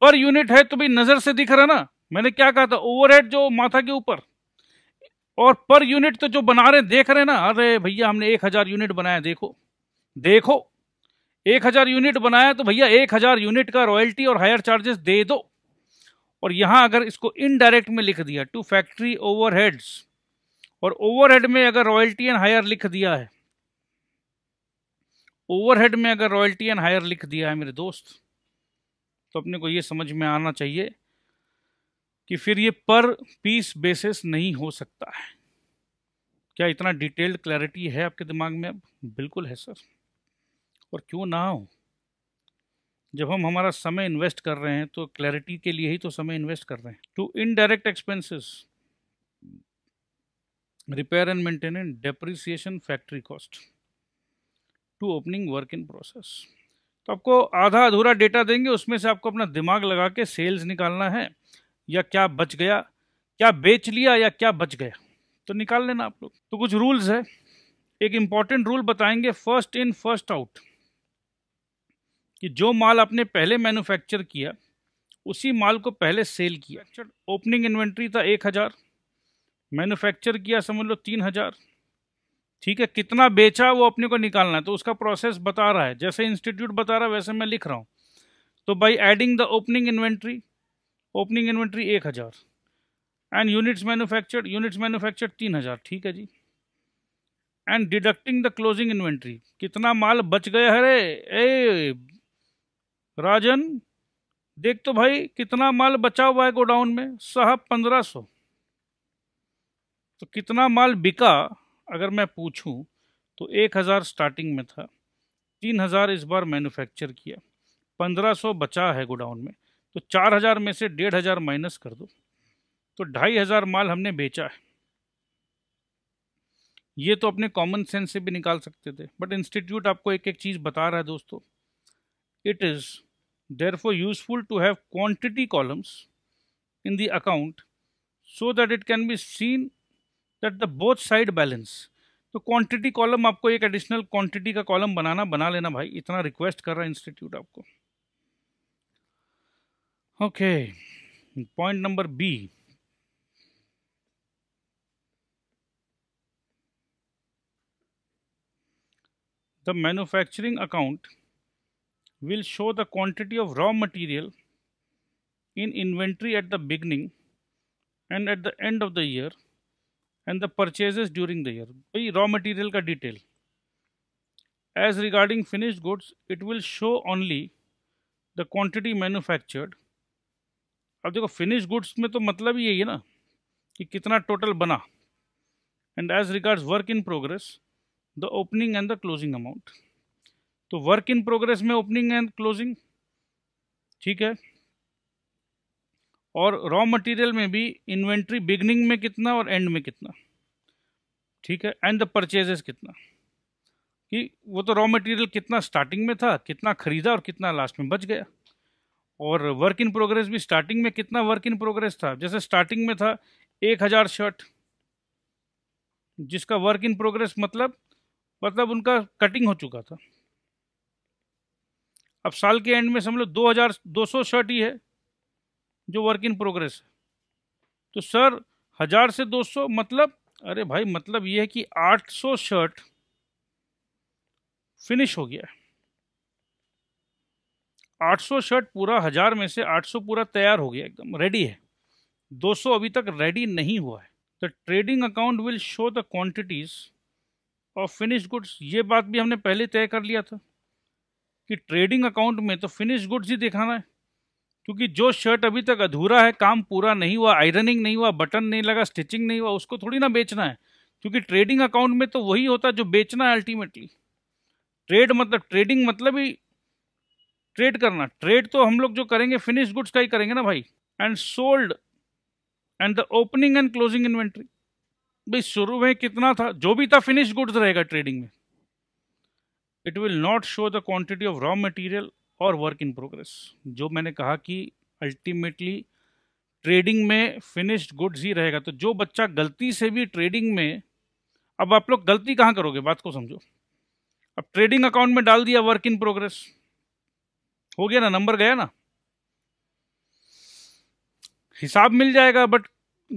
पर यूनिट है तो भी नज़र से दिख रहा ना मैंने क्या कहा था ओवरहेड जो माथा के ऊपर और पर यूनिट तो जो बना रहे हैं देख रहे ना अरे भैया हमने एक हजार यूनिट बनाया देखो देखो एक हजार यूनिट बनाया तो भैया एक हजार यूनिट का रॉयल्टी और हायर चार्जेस दे दो और यहां अगर इसको इनडायरेक्ट में लिख दिया टू फैक्ट्री ओवरहेड्स और ओवरहेड में अगर रॉयल्टी एंड हायर लिख दिया है ओवरहेड में अगर रॉयल्टी एंड हायर लिख दिया है मेरे दोस्त तो अपने को ये समझ में आना चाहिए कि फिर ये पर पीस बेसिस नहीं हो सकता है क्या इतना डिटेल्ड क्लैरिटी है आपके दिमाग में अब बिल्कुल है सर और क्यों ना हो जब हम हमारा समय इन्वेस्ट कर रहे हैं तो क्लैरिटी के लिए ही तो समय इन्वेस्ट कर रहे हैं to indirect expenses repair and maintenance depreciation factory cost to opening work in process तो आपको आधा अधूरा डेटा देंगे उसमें से आपको अपना दिमाग लगा के सेल्स निकालना है या क्या बच गया क्या बेच लिया या क्या बच गया तो निकाल लेना आप लोग तो कुछ रूल्स है एक इम्पॉर्टेंट रूल बताएंगे फर्स्ट इन फर्स्ट आउट कि जो माल आपने पहले मैन्युफैक्चर किया उसी माल को पहले सेल किया ओपनिंग इन्वेंट्री था एक हज़ार मैन्युफैक्चर किया समझ लो तीन हज़ार ठीक है कितना बेचा वो अपने को निकालना है तो उसका प्रोसेस बता रहा है जैसे इंस्टीट्यूट बता रहा है वैसे मैं लिख रहा हूँ तो by adding the opening inventory opening inventory एक हज़ार and units manufactured units manufactured तीन हज़ार ठीक है जी and deducting the closing inventory कितना माल बच गया है रे ए राजन देख तो भाई कितना माल बचा हुआ है गोडाउन में साहब पंद्रह सौ तो कितना माल बिका अगर मैं पूछूं तो एक हज़ार स्टार्टिंग में था तीन हज़ार इस बार मैन्युफैक्चर किया पंद्रह सौ बचा है गोडाउन में तो चार हज़ार में से डेढ़ हज़ार माइनस कर दो तो ढाई हज़ार माल हमने बेचा है ये तो अपने कॉमन सेंस से भी निकाल सकते थे बट इंस्टीट्यूट आपको एक एक चीज़ बता रहा है दोस्तों is there therefore useful to have quantity columns in the account so that it can be seen that the both side balance तो क्वांटिटी कॉलम आपको एक एडिशनल क्वांटिटी का कॉलम बनाना बना लेना भाई इतना रिक्वेस्ट कर रहा है इंस्टीट्यूट आपको Okay, point number B. The manufacturing account will show the quantity of raw material in inventory at the beginning and at the end of the year and the purchases during the year. Bhai, raw material ka detail. As regarding finished goods, it will show only the quantity manufactured अब देखो finish goods में तो मतलब ही यही है ना कि कितना टोटल बना and as regards work in progress the opening and the closing amount तो वर्क इन प्रोग्रेस में ओपनिंग एंड क्लोजिंग ठीक है और रॉ मटेरियल में भी इन्वेंट्री बिगनिंग में कितना और एंड में कितना ठीक है एंड द परचेजेस कितना कि वो तो रॉ मटेरियल कितना स्टार्टिंग में था कितना खरीदा और कितना लास्ट में बच गया और वर्क इन प्रोग्रेस भी स्टार्टिंग में कितना वर्क इन प्रोग्रेस था जैसे स्टार्टिंग में था एक हज़ार शर्ट जिसका वर्क इन प्रोग्रेस मतलब मतलब उनका कटिंग हो चुका था अब साल के एंड में समझ लो दो हज़ार दो सौ शर्ट ही है जो वर्क इन प्रोग्रेस है तो सर हज़ार से दो सौ मतलब अरे भाई मतलब ये है कि आठ सौ शर्ट फिनिश हो गया है 800 शर्ट पूरा हज़ार में से 800 पूरा तैयार हो गया एकदम रेडी है 200 अभी तक रेडी नहीं हुआ है the trading account will show the quantities of finish goods ये बात भी हमने पहले तय कर लिया था कि ट्रेडिंग अकाउंट में तो फिनिश गुड्स ही दिखाना है क्योंकि जो शर्ट अभी तक अधूरा है काम पूरा नहीं हुआ आयरनिंग नहीं हुआ बटन नहीं लगा स्टिचिंग नहीं हुआ उसको थोड़ी ना बेचना है क्योंकि ट्रेडिंग अकाउंट में तो वही होता है जो बेचना है अल्टीमेटली ट्रेड मतलब ट्रेडिंग मतलब ही ट्रेड करना ट्रेड तो हम लोग जो करेंगे फिनिश गुड्स का ही करेंगे ना भाई and sold and the opening and closing inventory भाई शुरू में कितना था जो भी था फिनिश गुड्स रहेगा ट्रेडिंग में it will not show the quantity of raw material और वर्क इन प्रोग्रेस जो मैंने कहा कि अल्टीमेटली ट्रेडिंग में फिनिश्ड गुड्स ही रहेगा तो जो बच्चा गलती से भी ट्रेडिंग में अब आप लोग गलती कहाँ करोगे बात को समझो अब ट्रेडिंग अकाउंट में डाल दिया वर्क इन प्रोग्रेस हो गया ना नंबर गया ना हिसाब मिल जाएगा बट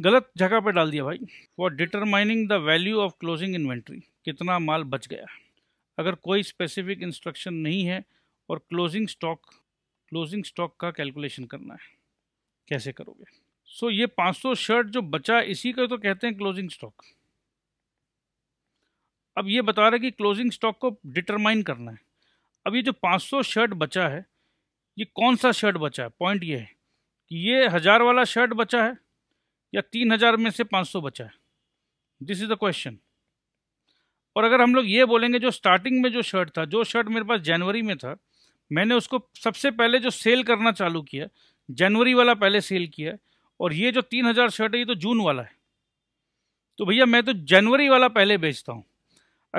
गलत जगह पे डाल दिया भाई for determining the value of closing inventory कितना माल बच गया अगर कोई स्पेसिफिक इंस्ट्रक्शन नहीं है और क्लोजिंग स्टॉक क्लोजिंग स्टॉक का कैलकुलेशन करना है कैसे करोगे सो so, ये 500 शर्ट जो बचा इसी का तो कहते हैं क्लोजिंग स्टॉक अब ये बता रहे कि क्लोजिंग स्टॉक को डिटरमाइन करना है अब ये जो 500 शर्ट बचा है ये कौन सा शर्ट बचा है पॉइंट ये है कि ये हज़ार वाला शर्ट बचा है या तीन हज़ार में से पाँच सौ बचा है दिस इज़ द क्वेश्चन और अगर हम लोग ये बोलेंगे जो स्टार्टिंग में जो शर्ट था जो शर्ट मेरे पास जनवरी में था मैंने उसको सबसे पहले जो सेल करना चालू किया जनवरी वाला पहले सेल किया और ये जो तीन हज़ार शर्ट है ये तो जून वाला है तो भैया मैं तो जनवरी वाला पहले बेचता हूँ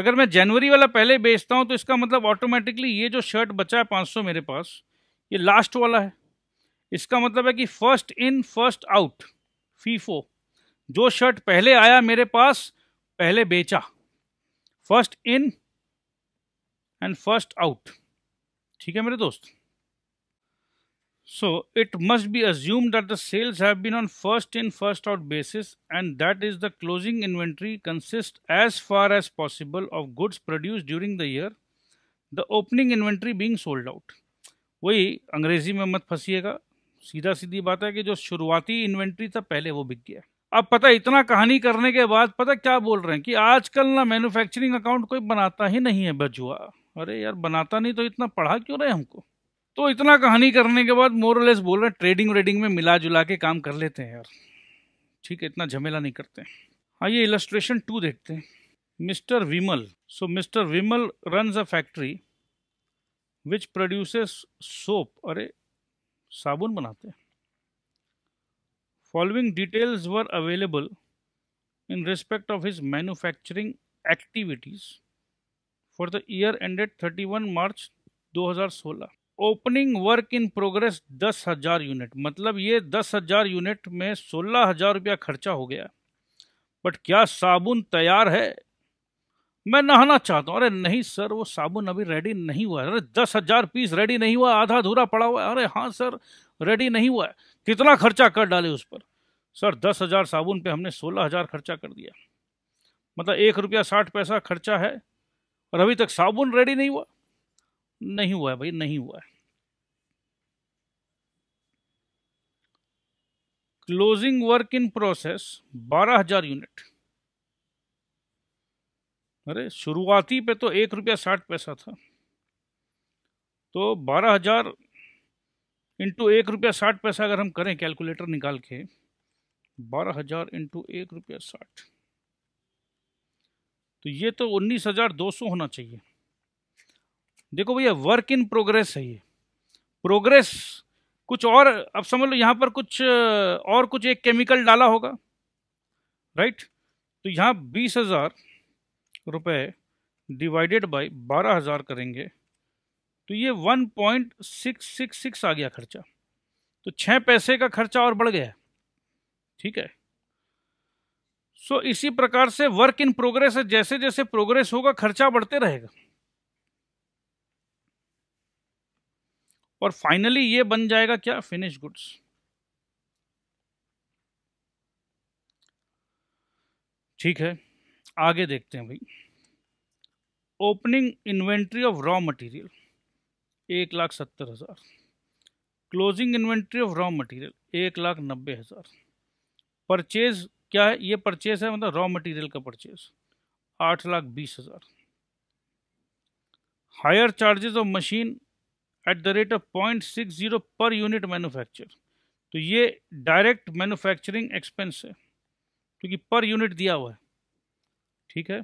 अगर मैं जनवरी वाला पहले बेचता हूँ तो इसका मतलब ऑटोमेटिकली ये जो शर्ट बचा है पाँच सौ मेरे पास ये लास्ट वाला है इसका मतलब है कि first in first out FIFO जो शर्ट पहले आया मेरे पास पहले बेचा first in and first out ठीक है मेरे दोस्त so it must be assume that the sales have been on first in first out basis and that is the closing inventory consist as far as possible of goods produce during the year the opening inventory being sold out वही अंग्रेजी में मत फंसीगा सीधा सीधी बात है कि जो शुरुआती inventory था पहले वो बिक गया अब पता इतना कहानी करने के बाद पता क्या बोल रहे हैं कि आजकल ना मैन्युफैक्चरिंग अकाउंट कोई बनाता ही नहीं है बजुआ अरे यार बनाता नहीं तो इतना पढ़ा क्यों रहे हमको तो इतना कहानी करने के बाद मोरलेस बोल रहे हैं ट्रेडिंग व्रेडिंग में मिला जुला के काम कर लेते हैं यार ठीक है इतना झमेला नहीं करते हाँ ये इलस्ट्रेशन टू देखते हैं mister Vimal so mister Vimal run a factory which produces soap अरे साबुन बनाते हैं following details were available in respect of his manufacturing activities for the year ended 31 March 2016 opening work in progress दस हजार यूनिट मतलब ये दस हजार यूनिट में सोलह हजार रुपया खर्चा हो गया बट क्या साबुन तैयार है मैं नहाना चाहता हूँ अरे नहीं सर वो साबुन अभी रेडी नहीं हुआ है अरे दस हजार पीस रेडी नहीं हुआ आधा अधूरा पड़ा हुआ है अरे हाँ सर रेडी नहीं हुआ है कितना खर्चा कर डाले उस पर सर दस हजार साबुन पे हमने सोलह हजार खर्चा कर दिया मतलब एक रुपया साठ पैसा खर्चा है और अभी तक साबुन रेडी नहीं हुआ नहीं हुआ है भाई नहीं हुआ है क्लोजिंग वर्क इन प्रोसेस बारह हजार यूनिट अरे शुरुआती पे तो एक रुपया साठ पैसा था तो बारह हजार इंटू एक रुपया साठ पैसा अगर हम करें कैलकुलेटर निकाल के बारह हजार इंटू एक रुपया साठ तो ये तो उन्नीस हजार दो सौ होना चाहिए देखो भैया वर्क इन प्रोग्रेस है ये प्रोग्रेस कुछ और अब समझ लो यहाँ पर कुछ और कुछ एक केमिकल डाला होगा राइट तो यहाँ बीस हजार रुपए डिवाइडेड बाय बारह हज़ार करेंगे तो ये one point six six six आ गया खर्चा तो छः पैसे का खर्चा और बढ़ गया ठीक है सो so, इसी प्रकार से वर्क इन प्रोग्रेस जैसे जैसे प्रोग्रेस होगा खर्चा बढ़ते रहेगा और फाइनली ये बन जाएगा क्या फिनिश गुड्स ठीक है आगे देखते हैं भाई opening inventory of raw material एक लाख सत्तर हज़ार closing inventory of raw material एक लाख नब्बे हज़ार परचेज क्या है ये परचेज है मतलब रॉ मटेरियल का परचेज आठ लाख बीस हज़ार hire charges of machine at the rate of point six zero per unit manufacture तो ये डायरेक्ट मैन्युफैक्चरिंग एक्सपेंस है क्योंकि पर यूनिट दिया हुआ है ठीक है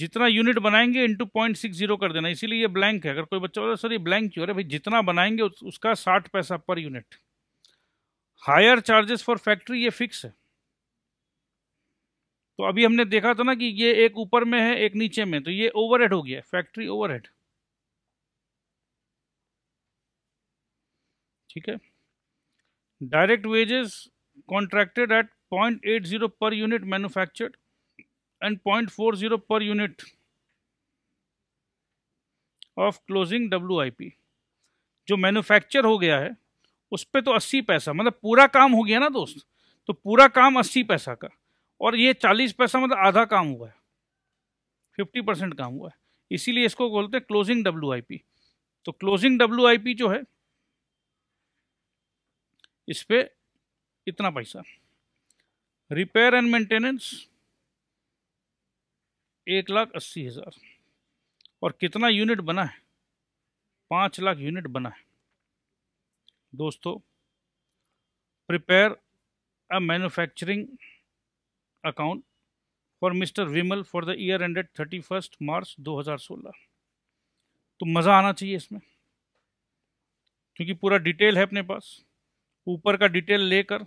जितना यूनिट बनाएंगे इंटू पॉइंट सिक्स जीरो कर देना इसीलिए ये ब्लैंक है अगर कोई बच्चा बोला सर ये ब्लैंक क्यों अरे भाई जितना बनाएंगे उस, उसका साठ पैसा per unit hire charges for factory ये फिक्स है तो अभी हमने देखा था ना कि ये एक ऊपर में है एक नीचे में तो ये ओवरहेड हो गया फैक्ट्री ओवरहेड ठीक है direct wages contracted at 0.80 per unit manufactured and 0.40 per unit of closing W जो मैन्युफैक्चर हो गया है उस पर तो 80 पैसा मतलब पूरा काम हो गया ना दोस्त तो पूरा काम 80 पैसा का और ये 40 पैसा मतलब आधा काम हुआ है 50 परसेंट काम हुआ है इसीलिए इसको बोलते हैं क्लोजिंग डब्ल्यू तो क्लोजिंग डब्ल्यू जो है इस पर इतना पैसा रिपेयर एंड मेंटेनेंस एक लाख अस्सी हज़ार और कितना यूनिट बना है पाँच लाख यूनिट बना है दोस्तों prepare a manufacturing account for mister Vimal for the year ended thirty first March दो हज़ार सोलह तो मज़ा आना चाहिए इसमें क्योंकि पूरा डिटेल है अपने पास ऊपर का डिटेल लेकर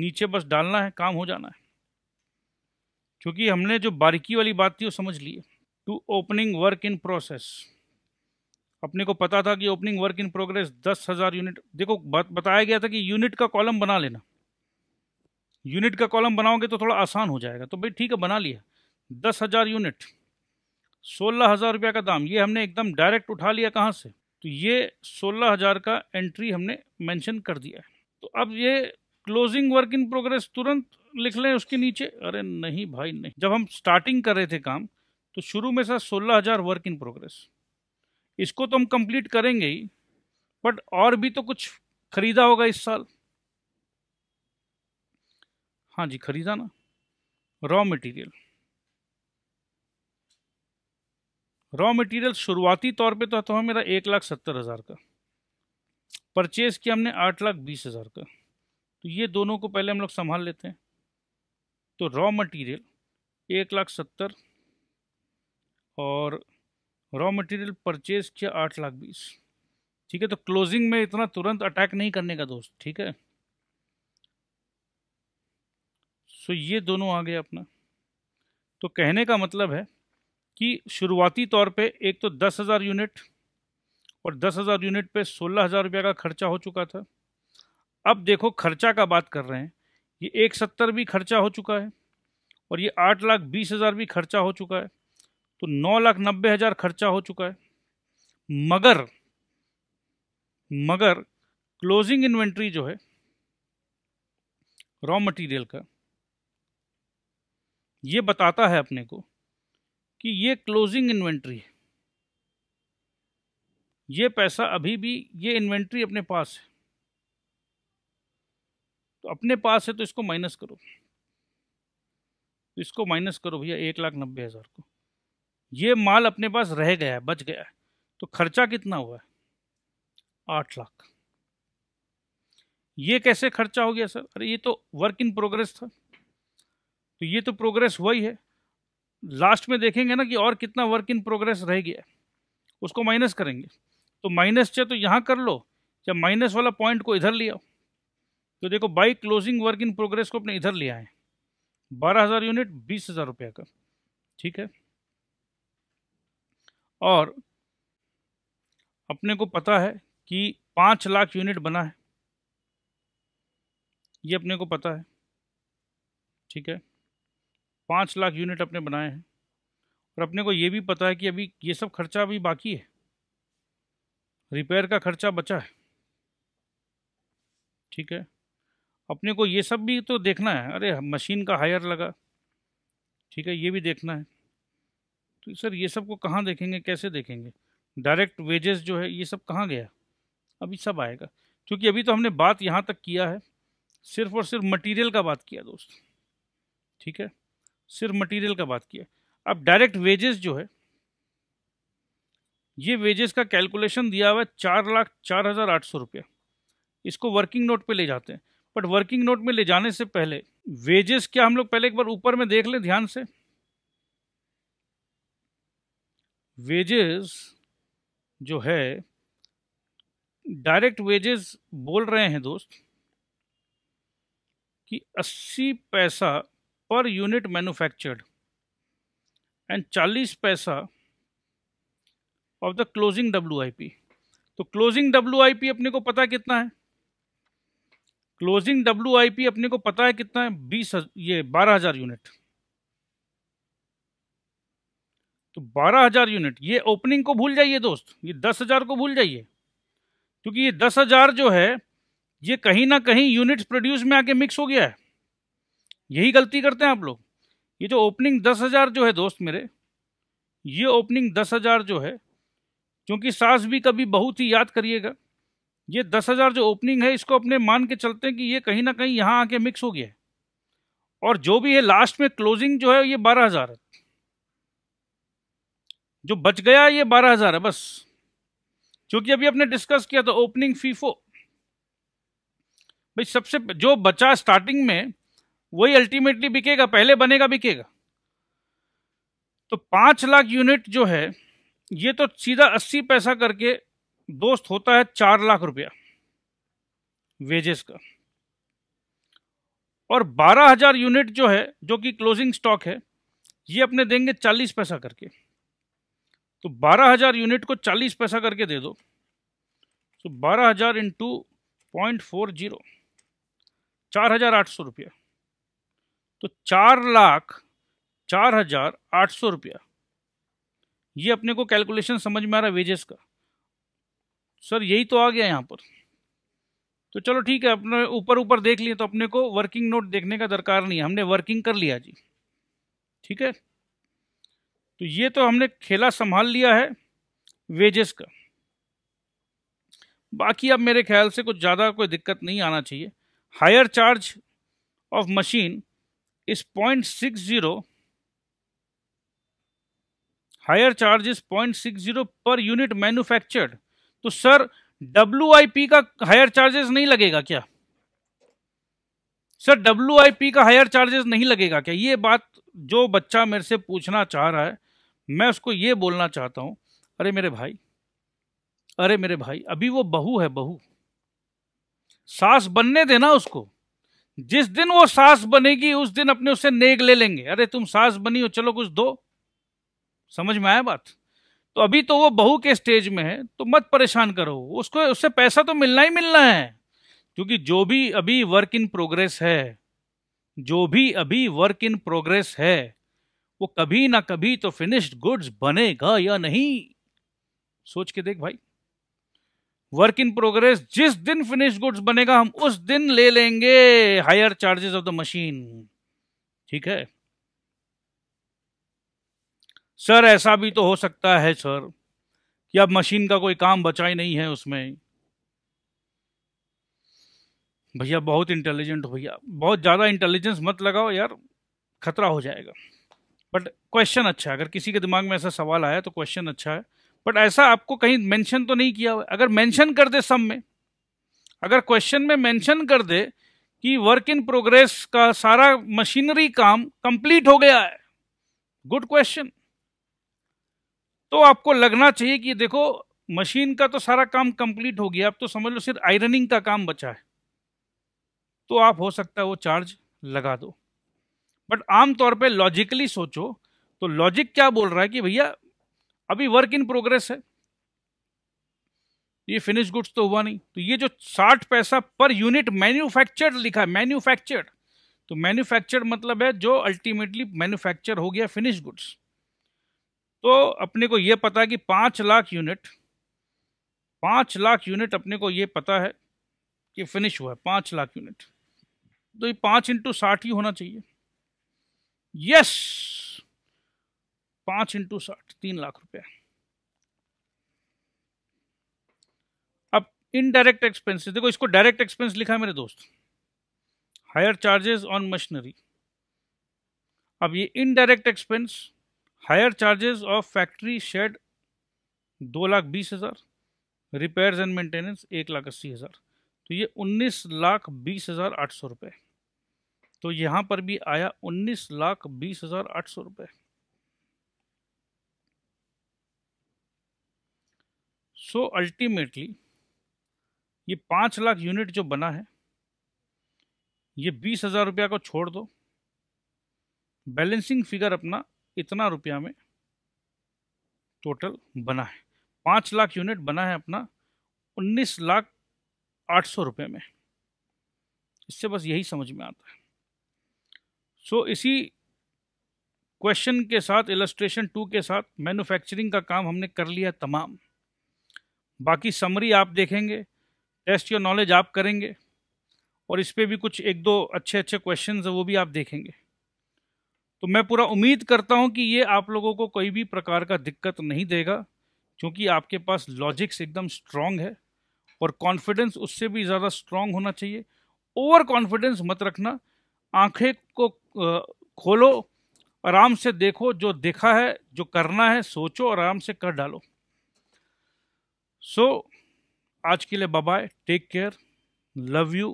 नीचे बस डालना है काम हो जाना है क्योंकि हमने जो बारीकी वाली बात थी वो समझ ली two opening work in process अपने को पता था कि ओपनिंग वर्क इन प्रोग्रेस दस हज़ार यूनिट देखो बत, बताया गया था कि यूनिट का कॉलम बना लेना यूनिट का कॉलम बनाओगे तो थोड़ा आसान हो जाएगा तो भाई ठीक है बना लिया दस हज़ार यूनिट सोलह हज़ार रुपया का दाम ये हमने एकदम डायरेक्ट उठा लिया कहाँ से तो ये सोलह हज़ार का एंट्री हमने मैंशन कर दिया है तो अब ये क्लोजिंग वर्क इन प्रोग्रेस तुरंत लिख लें उसके नीचे अरे नहीं भाई नहीं जब हम स्टार्टिंग कर रहे थे काम तो शुरू में सर सोलह हज़ार वर्क इन प्रोग्रेस इसको तो हम कंप्लीट करेंगे ही बट और भी तो कुछ खरीदा होगा इस साल हाँ जी खरीदा ना रॉ मटेरियल रॉ मटेरियल शुरुआती तौर पे तो था तो मेरा एक लाख सत्तर हज़ार का परचेज किया हमने आठ लाख बीस हज़ार का तो ये दोनों को पहले हम लोग संभाल लेते हैं तो रॉ मटेरियल एक लाख सत्तर और रॉ मटेरियल परचेज किया आठ लाख बीस ठीक है तो क्लोजिंग में इतना तुरंत अटैक नहीं करने का दोस्त ठीक है सो ये दोनों आ गया अपना तो कहने का मतलब है कि शुरुआती तौर पे एक तो दस हज़ार यूनिट और दस हज़ार यूनिट पे सोलह हज़ार रुपये का खर्चा हो चुका था अब देखो खर्चा का बात कर रहे हैं ये एक सत्तर भी खर्चा हो चुका है और ये आठ लाख बीस हज़ार भी खर्चा हो चुका है तो नौ लाख नब्बे हज़ार खर्चा हो चुका है मगर मगर क्लोजिंग इन्वेंट्री जो है रॉ मटेरियल का ये बताता है अपने को कि ये क्लोजिंग इन्वेंट्री है ये पैसा अभी भी ये इन्वेंट्री अपने पास है तो अपने पास है तो इसको माइनस करो तो इसको माइनस करो भैया एक लाख नब्बे हज़ार को ये माल अपने पास रह गया है बच गया है तो खर्चा कितना हुआ है आठ लाख ये कैसे खर्चा हो गया सर अरे ये तो वर्क इन प्रोग्रेस था तो ये तो प्रोग्रेस हुआ ही है लास्ट में देखेंगे ना कि और कितना वर्क इन प्रोग्रेस रह गया उसको माइनस करेंगे तो माइनस चाहे तो यहाँ कर लो या माइनस वाला पॉइंट को इधर ले आओ तो देखो by closing work in progress को अपने इधर लिया है बारह हज़ार यूनिट बीस हज़ार रुपये का ठीक है और अपने को पता है कि पाँच लाख यूनिट बना है ये अपने को पता है ठीक है पाँच लाख यूनिट अपने बनाए हैं और अपने को ये भी पता है कि अभी ये सब खर्चा अभी बाकी है रिपेयर का खर्चा बचा है ठीक है अपने को ये सब भी तो देखना है अरे मशीन का हायर लगा ठीक है ये भी देखना है तो सर ये सब को कहाँ देखेंगे कैसे देखेंगे डायरेक्ट वेजेस जो है ये सब कहाँ गया अभी सब आएगा क्योंकि अभी तो हमने बात यहाँ तक किया है सिर्फ और सिर्फ मटेरियल का बात किया दोस्त ठीक है सिर्फ मटेरियल का बात किया अब डायरेक्ट वेजेस जो है ये वेजेस का कैलकुलेशन दिया हुआ है चार लाख चार हज़ार आठ सौ रुपया इसको वर्किंग नोट पे ले जाते हैं बट वर्किंग नोट में ले जाने से पहले वेजेस क्या हम लोग पहले एक बार ऊपर में देख लें ध्यान से वेजेस जो है डायरेक्ट वेजेस बोल रहे हैं दोस्त कि 80 पैसा पर यूनिट मैन्युफैक्चर्ड एंड 40 पैसा ऑफ द क्लोजिंग डब्ल्यू तो क्लोजिंग डब्ल्यू अपने को पता कितना है क्लोजिंग डब्ल्यू अपने को पता है कितना है बीस ये बारह हजार यूनिट तो बारह हजार यूनिट ये ओपनिंग को भूल जाइए दोस्त ये दस हजार को भूल जाइए क्योंकि ये दस हजार जो है ये कहीं ना कहीं यूनिट्स प्रोड्यूस में आके मिक्स हो गया है यही गलती करते हैं आप लोग ये जो ओपनिंग दस हजार जो है दोस्त मेरे ये ओपनिंग दस हजार जो है क्योंकि सास भी कभी बहुत ही याद करिएगा ये दस हज़ार जो ओपनिंग है इसको अपने मान के चलते हैं कि ये कहीं ना कहीं यहाँ आके मिक्स हो गया है और जो भी है लास्ट में क्लोजिंग जो है ये बारह हज़ार है जो बच गया ये बारह हज़ार है बस क्योंकि अभी आपने डिस्कस किया था ओपनिंग फीफो भाई सबसे जो बचा स्टार्टिंग में वही अल्टीमेटली बिकेगा पहले बनेगा बिकेगा तो पाँच लाख यूनिट जो है ये तो सीधा अस्सी पैसा करके दोस्त होता है चार लाख रुपया वेजेस का और बारह हजार यूनिट जो है जो कि क्लोजिंग स्टॉक है ये अपने देंगे चालीस पैसा करके तो बारह हजार यूनिट को चालीस पैसा करके दे दो तो बारह हजार इंटू पॉइंट फोर जीरो चार हजार आठ सौ रुपया तो चार लाख चार हजार आठ सौ रुपया ये अपने को कैलकुलेशन समझ में आ रहा है वेजेस का सर यही तो आ गया यहाँ पर तो चलो ठीक है अपने ऊपर ऊपर देख लिए तो अपने को वर्किंग नोट देखने का दरकार नहीं है हमने वर्किंग कर लिया जी ठीक है तो ये तो हमने खेला संभाल लिया है वेजेस का बाकी अब मेरे ख्याल से कुछ ज़्यादा कोई दिक्कत नहीं आना चाहिए hire charge of machine is point six zero hire charge is point six zero per unit manufactured तो सर डब्ल्यू का हायर चार्जेस नहीं लगेगा क्या सर डब्ल्यू का हायर चार्जेस नहीं लगेगा क्या ये बात जो बच्चा मेरे से पूछना चाह रहा है मैं उसको ये बोलना चाहता हूं अरे मेरे भाई अरे मेरे भाई अभी वो बहू है बहू सास बनने देना उसको जिस दिन वो सास बनेगी उस दिन अपने उससे नेग ले लेंगे अरे तुम सास बनी हो चलो कुछ दो समझ में आया बात तो अभी तो वो बहू के स्टेज में है तो मत परेशान करो उसको उससे पैसा तो मिलना ही मिलना है क्योंकि जो भी अभी वर्क इन प्रोग्रेस है जो भी अभी वर्क इन प्रोग्रेस है वो कभी ना कभी तो फिनिश्ड गुड्स बनेगा या नहीं सोच के देख भाई वर्क इन प्रोग्रेस जिस दिन फिनिश गुड्स बनेगा हम उस दिन ले लेंगे hire charges of the machine ठीक है सर ऐसा भी तो हो सकता है सर कि अब मशीन का कोई काम बचा ही नहीं है उसमें भैया बहुत इंटेलिजेंट हो भैया बहुत ज़्यादा इंटेलिजेंस मत लगाओ यार खतरा हो जाएगा बट क्वेश्चन अच्छा है अगर किसी के दिमाग में ऐसा सवाल आया तो क्वेश्चन अच्छा है बट ऐसा आपको कहीं मेंशन तो नहीं किया हुआ अगर मेंशन कर दे सब में अगर क्वेश्चन में मेंशन कर दे कि वर्क इन प्रोग्रेस का सारा मशीनरी काम कंप्लीट हो गया है गुड क्वेश्चन तो आपको लगना चाहिए कि देखो मशीन का तो सारा काम कंप्लीट हो गया अब तो समझ लो सिर्फ आयरनिंग का काम बचा है तो आप हो सकता है वो चार्ज लगा दो बट आमतौर पे लॉजिकली सोचो तो लॉजिक क्या बोल रहा है कि भैया अभी वर्क इन प्रोग्रेस है ये फिनिश गुड्स तो हुआ नहीं तो ये जो साठ पैसा पर यूनिट मैन्युफैक्चर्ड लिखा है मैन्युफैक्चर्ड तो मैन्युफैक्चर्ड मतलब है जो अल्टीमेटली मैन्युफैक्चर हो गया फिनिश गुड्स तो अपने को ये पता है कि पाँच लाख यूनिट पाँच लाख यूनिट अपने को ये पता है कि फिनिश हुआ है पाँच लाख यूनिट तो ये पाँच इंटू साठ ही होना चाहिए यस पाँच इंटू साठ तीन लाख रुपए अब इनडायरेक्ट एक्सपेंसेस देखो इसको डायरेक्ट एक्सपेंस लिखा है मेरे दोस्त हायर चार्जेस ऑन मशीनरी अब ये indirect expense hire charges of factory shed दो लाख बीस हज़ार रिपेयर्स एंड मेंटेनेंस एक लाख अस्सी हज़ार तो ये उन्नीस लाख बीस हज़ार आठ सौ रुपये तो यहाँ पर भी आया उन्नीस लाख बीस हज़ार आठ सौ रुपये सो अल्टीमेटली ये पाँच लाख यूनिट जो बना है ये बीस हज़ार रुपया को छोड़ दो बैलेंसिंग फिगर अपना इतना रुपया में टोटल बना है पाँच लाख यूनिट बना है अपना उन्नीस लाख आठ सौ रुपये में इससे बस यही समझ में आता है सो इसी क्वेश्चन के साथ इलस्ट्रेशन टू के साथ मैन्युफैक्चरिंग का काम हमने कर लिया तमाम बाकी समरी आप देखेंगे टेस्ट योर नॉलेज आप करेंगे और इस पर भी कुछ एक दो अच्छे अच्छे क्वेश्चन है वो भी आप देखेंगे तो मैं पूरा उम्मीद करता हूं कि ये आप लोगों को कोई भी प्रकार का दिक्कत नहीं देगा क्योंकि आपके पास लॉजिक्स एकदम स्ट्रांग है और कॉन्फिडेंस उससे भी ज़्यादा स्ट्रांग होना चाहिए ओवर कॉन्फिडेंस मत रखना आंखें को खोलो आराम से देखो जो देखा है जो करना है सोचो आराम से कर डालो सो so, आज के लिए bye take care love you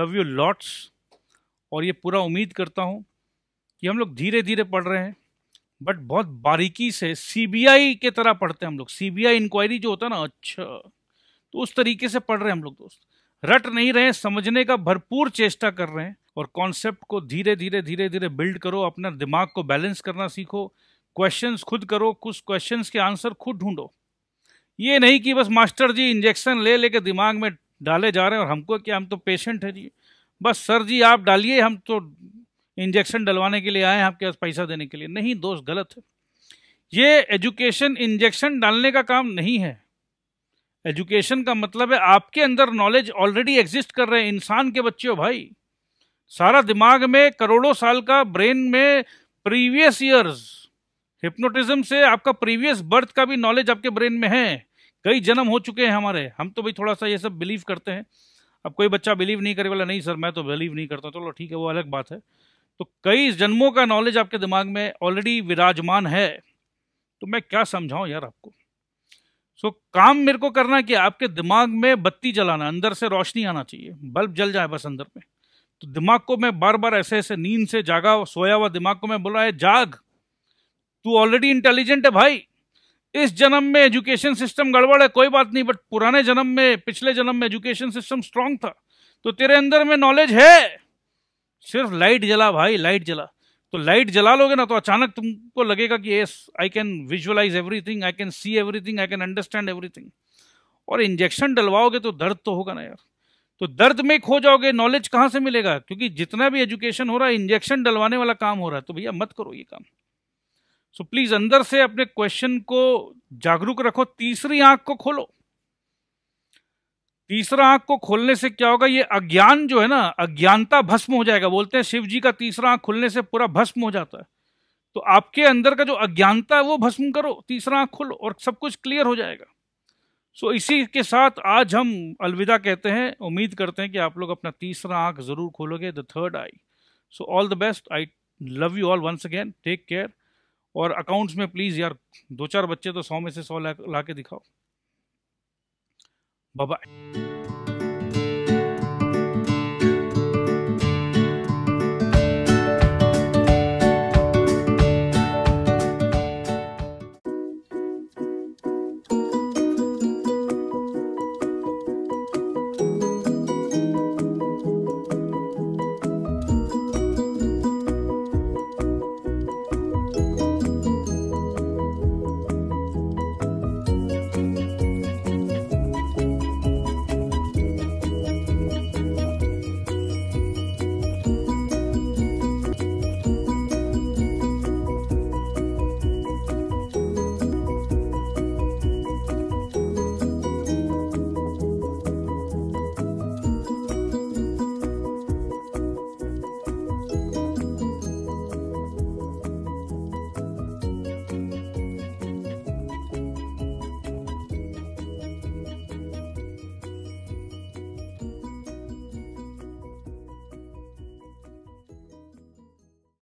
love you lots और ये पूरा उम्मीद करता हूँ कि हम लोग धीरे धीरे पढ़ रहे हैं बट बहुत बारीकी से सीबीआई के तरह पढ़ते हैं हम लोग सीबीआई इंक्वायरी जो होता है ना अच्छा तो उस तरीके से पढ़ रहे हैं हम लोग दोस्त रट नहीं रहे समझने का भरपूर चेष्टा कर रहे हैं और कॉन्सेप्ट को धीरे धीरे धीरे धीरे बिल्ड करो अपना दिमाग को बैलेंस करना सीखो क्वेश्चंस खुद करो कुछ क्वेश्चंस के आंसर खुद ढूंढो ये नहीं कि बस मास्टर जी इंजेक्शन ले लेके दिमाग में डाले जा रहे हैं और हमको क्या हम तो पेशेंट हैं जी बस सर जी आप डालिए हम तो इंजेक्शन डलवाने के लिए आए हैं आपके पास पैसा देने के लिए नहीं दोस्त गलत है ये एजुकेशन इंजेक्शन डालने का काम नहीं है एजुकेशन का मतलब है आपके अंदर नॉलेज ऑलरेडी एग्जिस्ट कर रहे हैं इंसान के बच्चे हो भाई सारा दिमाग में करोड़ों साल का ब्रेन में प्रीवियस ईयर्स हिप्नोटिज्म से आपका प्रीवियस बर्थ का भी नॉलेज आपके ब्रेन में है कई जन्म हो चुके हैं हमारे हम तो भाई थोड़ा सा ये सब बिलीव करते हैं अब कोई बच्चा बिलीव नहीं करे बोला नहीं सर मैं तो बिलीव नहीं करता चलो तो ठीक है वो अलग बात है तो कई जन्मों का नॉलेज आपके दिमाग में ऑलरेडी विराजमान है तो मैं क्या समझाऊं यार आपको सो so, काम मेरे को करना कि आपके दिमाग में बत्ती जलाना अंदर से रोशनी आना चाहिए बल्ब जल जाए बस अंदर में तो दिमाग को मैं बार बार ऐसे ऐसे नींद से जागा सोया हुआ दिमाग को मैं बोल रहा है जाग तू ऑलरेडी इंटेलिजेंट है भाई इस जन्म में एजुकेशन सिस्टम गड़बड़ है कोई बात नहीं बट पुराने जन्म में पिछले जन्म में एजुकेशन सिस्टम स्ट्रांग था तो तेरे अंदर में नॉलेज है सिर्फ लाइट जला भाई लाइट जला तो लाइट जला लोगे ना तो अचानक तुमको लगेगा कि yes I can visualize everything I can see everything I can understand everything और इंजेक्शन डलवाओगे तो दर्द तो होगा ना यार तो दर्द में खो जाओगे नॉलेज कहाँ से मिलेगा क्योंकि जितना भी एजुकेशन हो रहा है इंजेक्शन डलवाने वाला काम हो रहा है तो भैया मत करो ये काम सो so प्लीज अंदर से अपने क्वेश्चन को जागरूक रखो तीसरी आंख को खोलो तीसरा आंख को खोलने से क्या होगा ये अज्ञान जो है ना अज्ञानता भस्म हो जाएगा बोलते हैं शिव जी का तीसरा आंख खुलने से पूरा भस्म हो जाता है तो आपके अंदर का जो अज्ञानता है वो भस्म करो तीसरा आंख खोलो और सब कुछ क्लियर हो जाएगा सो so, इसी के साथ आज हम अलविदा कहते हैं उम्मीद करते हैं कि आप लोग अपना तीसरा आंख जरूर खोलोगे the third eye so all the best I love you all once again take care और अकाउंट्स में प्लीज़ यार दो चार बच्चे तो सौ में से सौ ला, ला के दिखाओ Bye bye.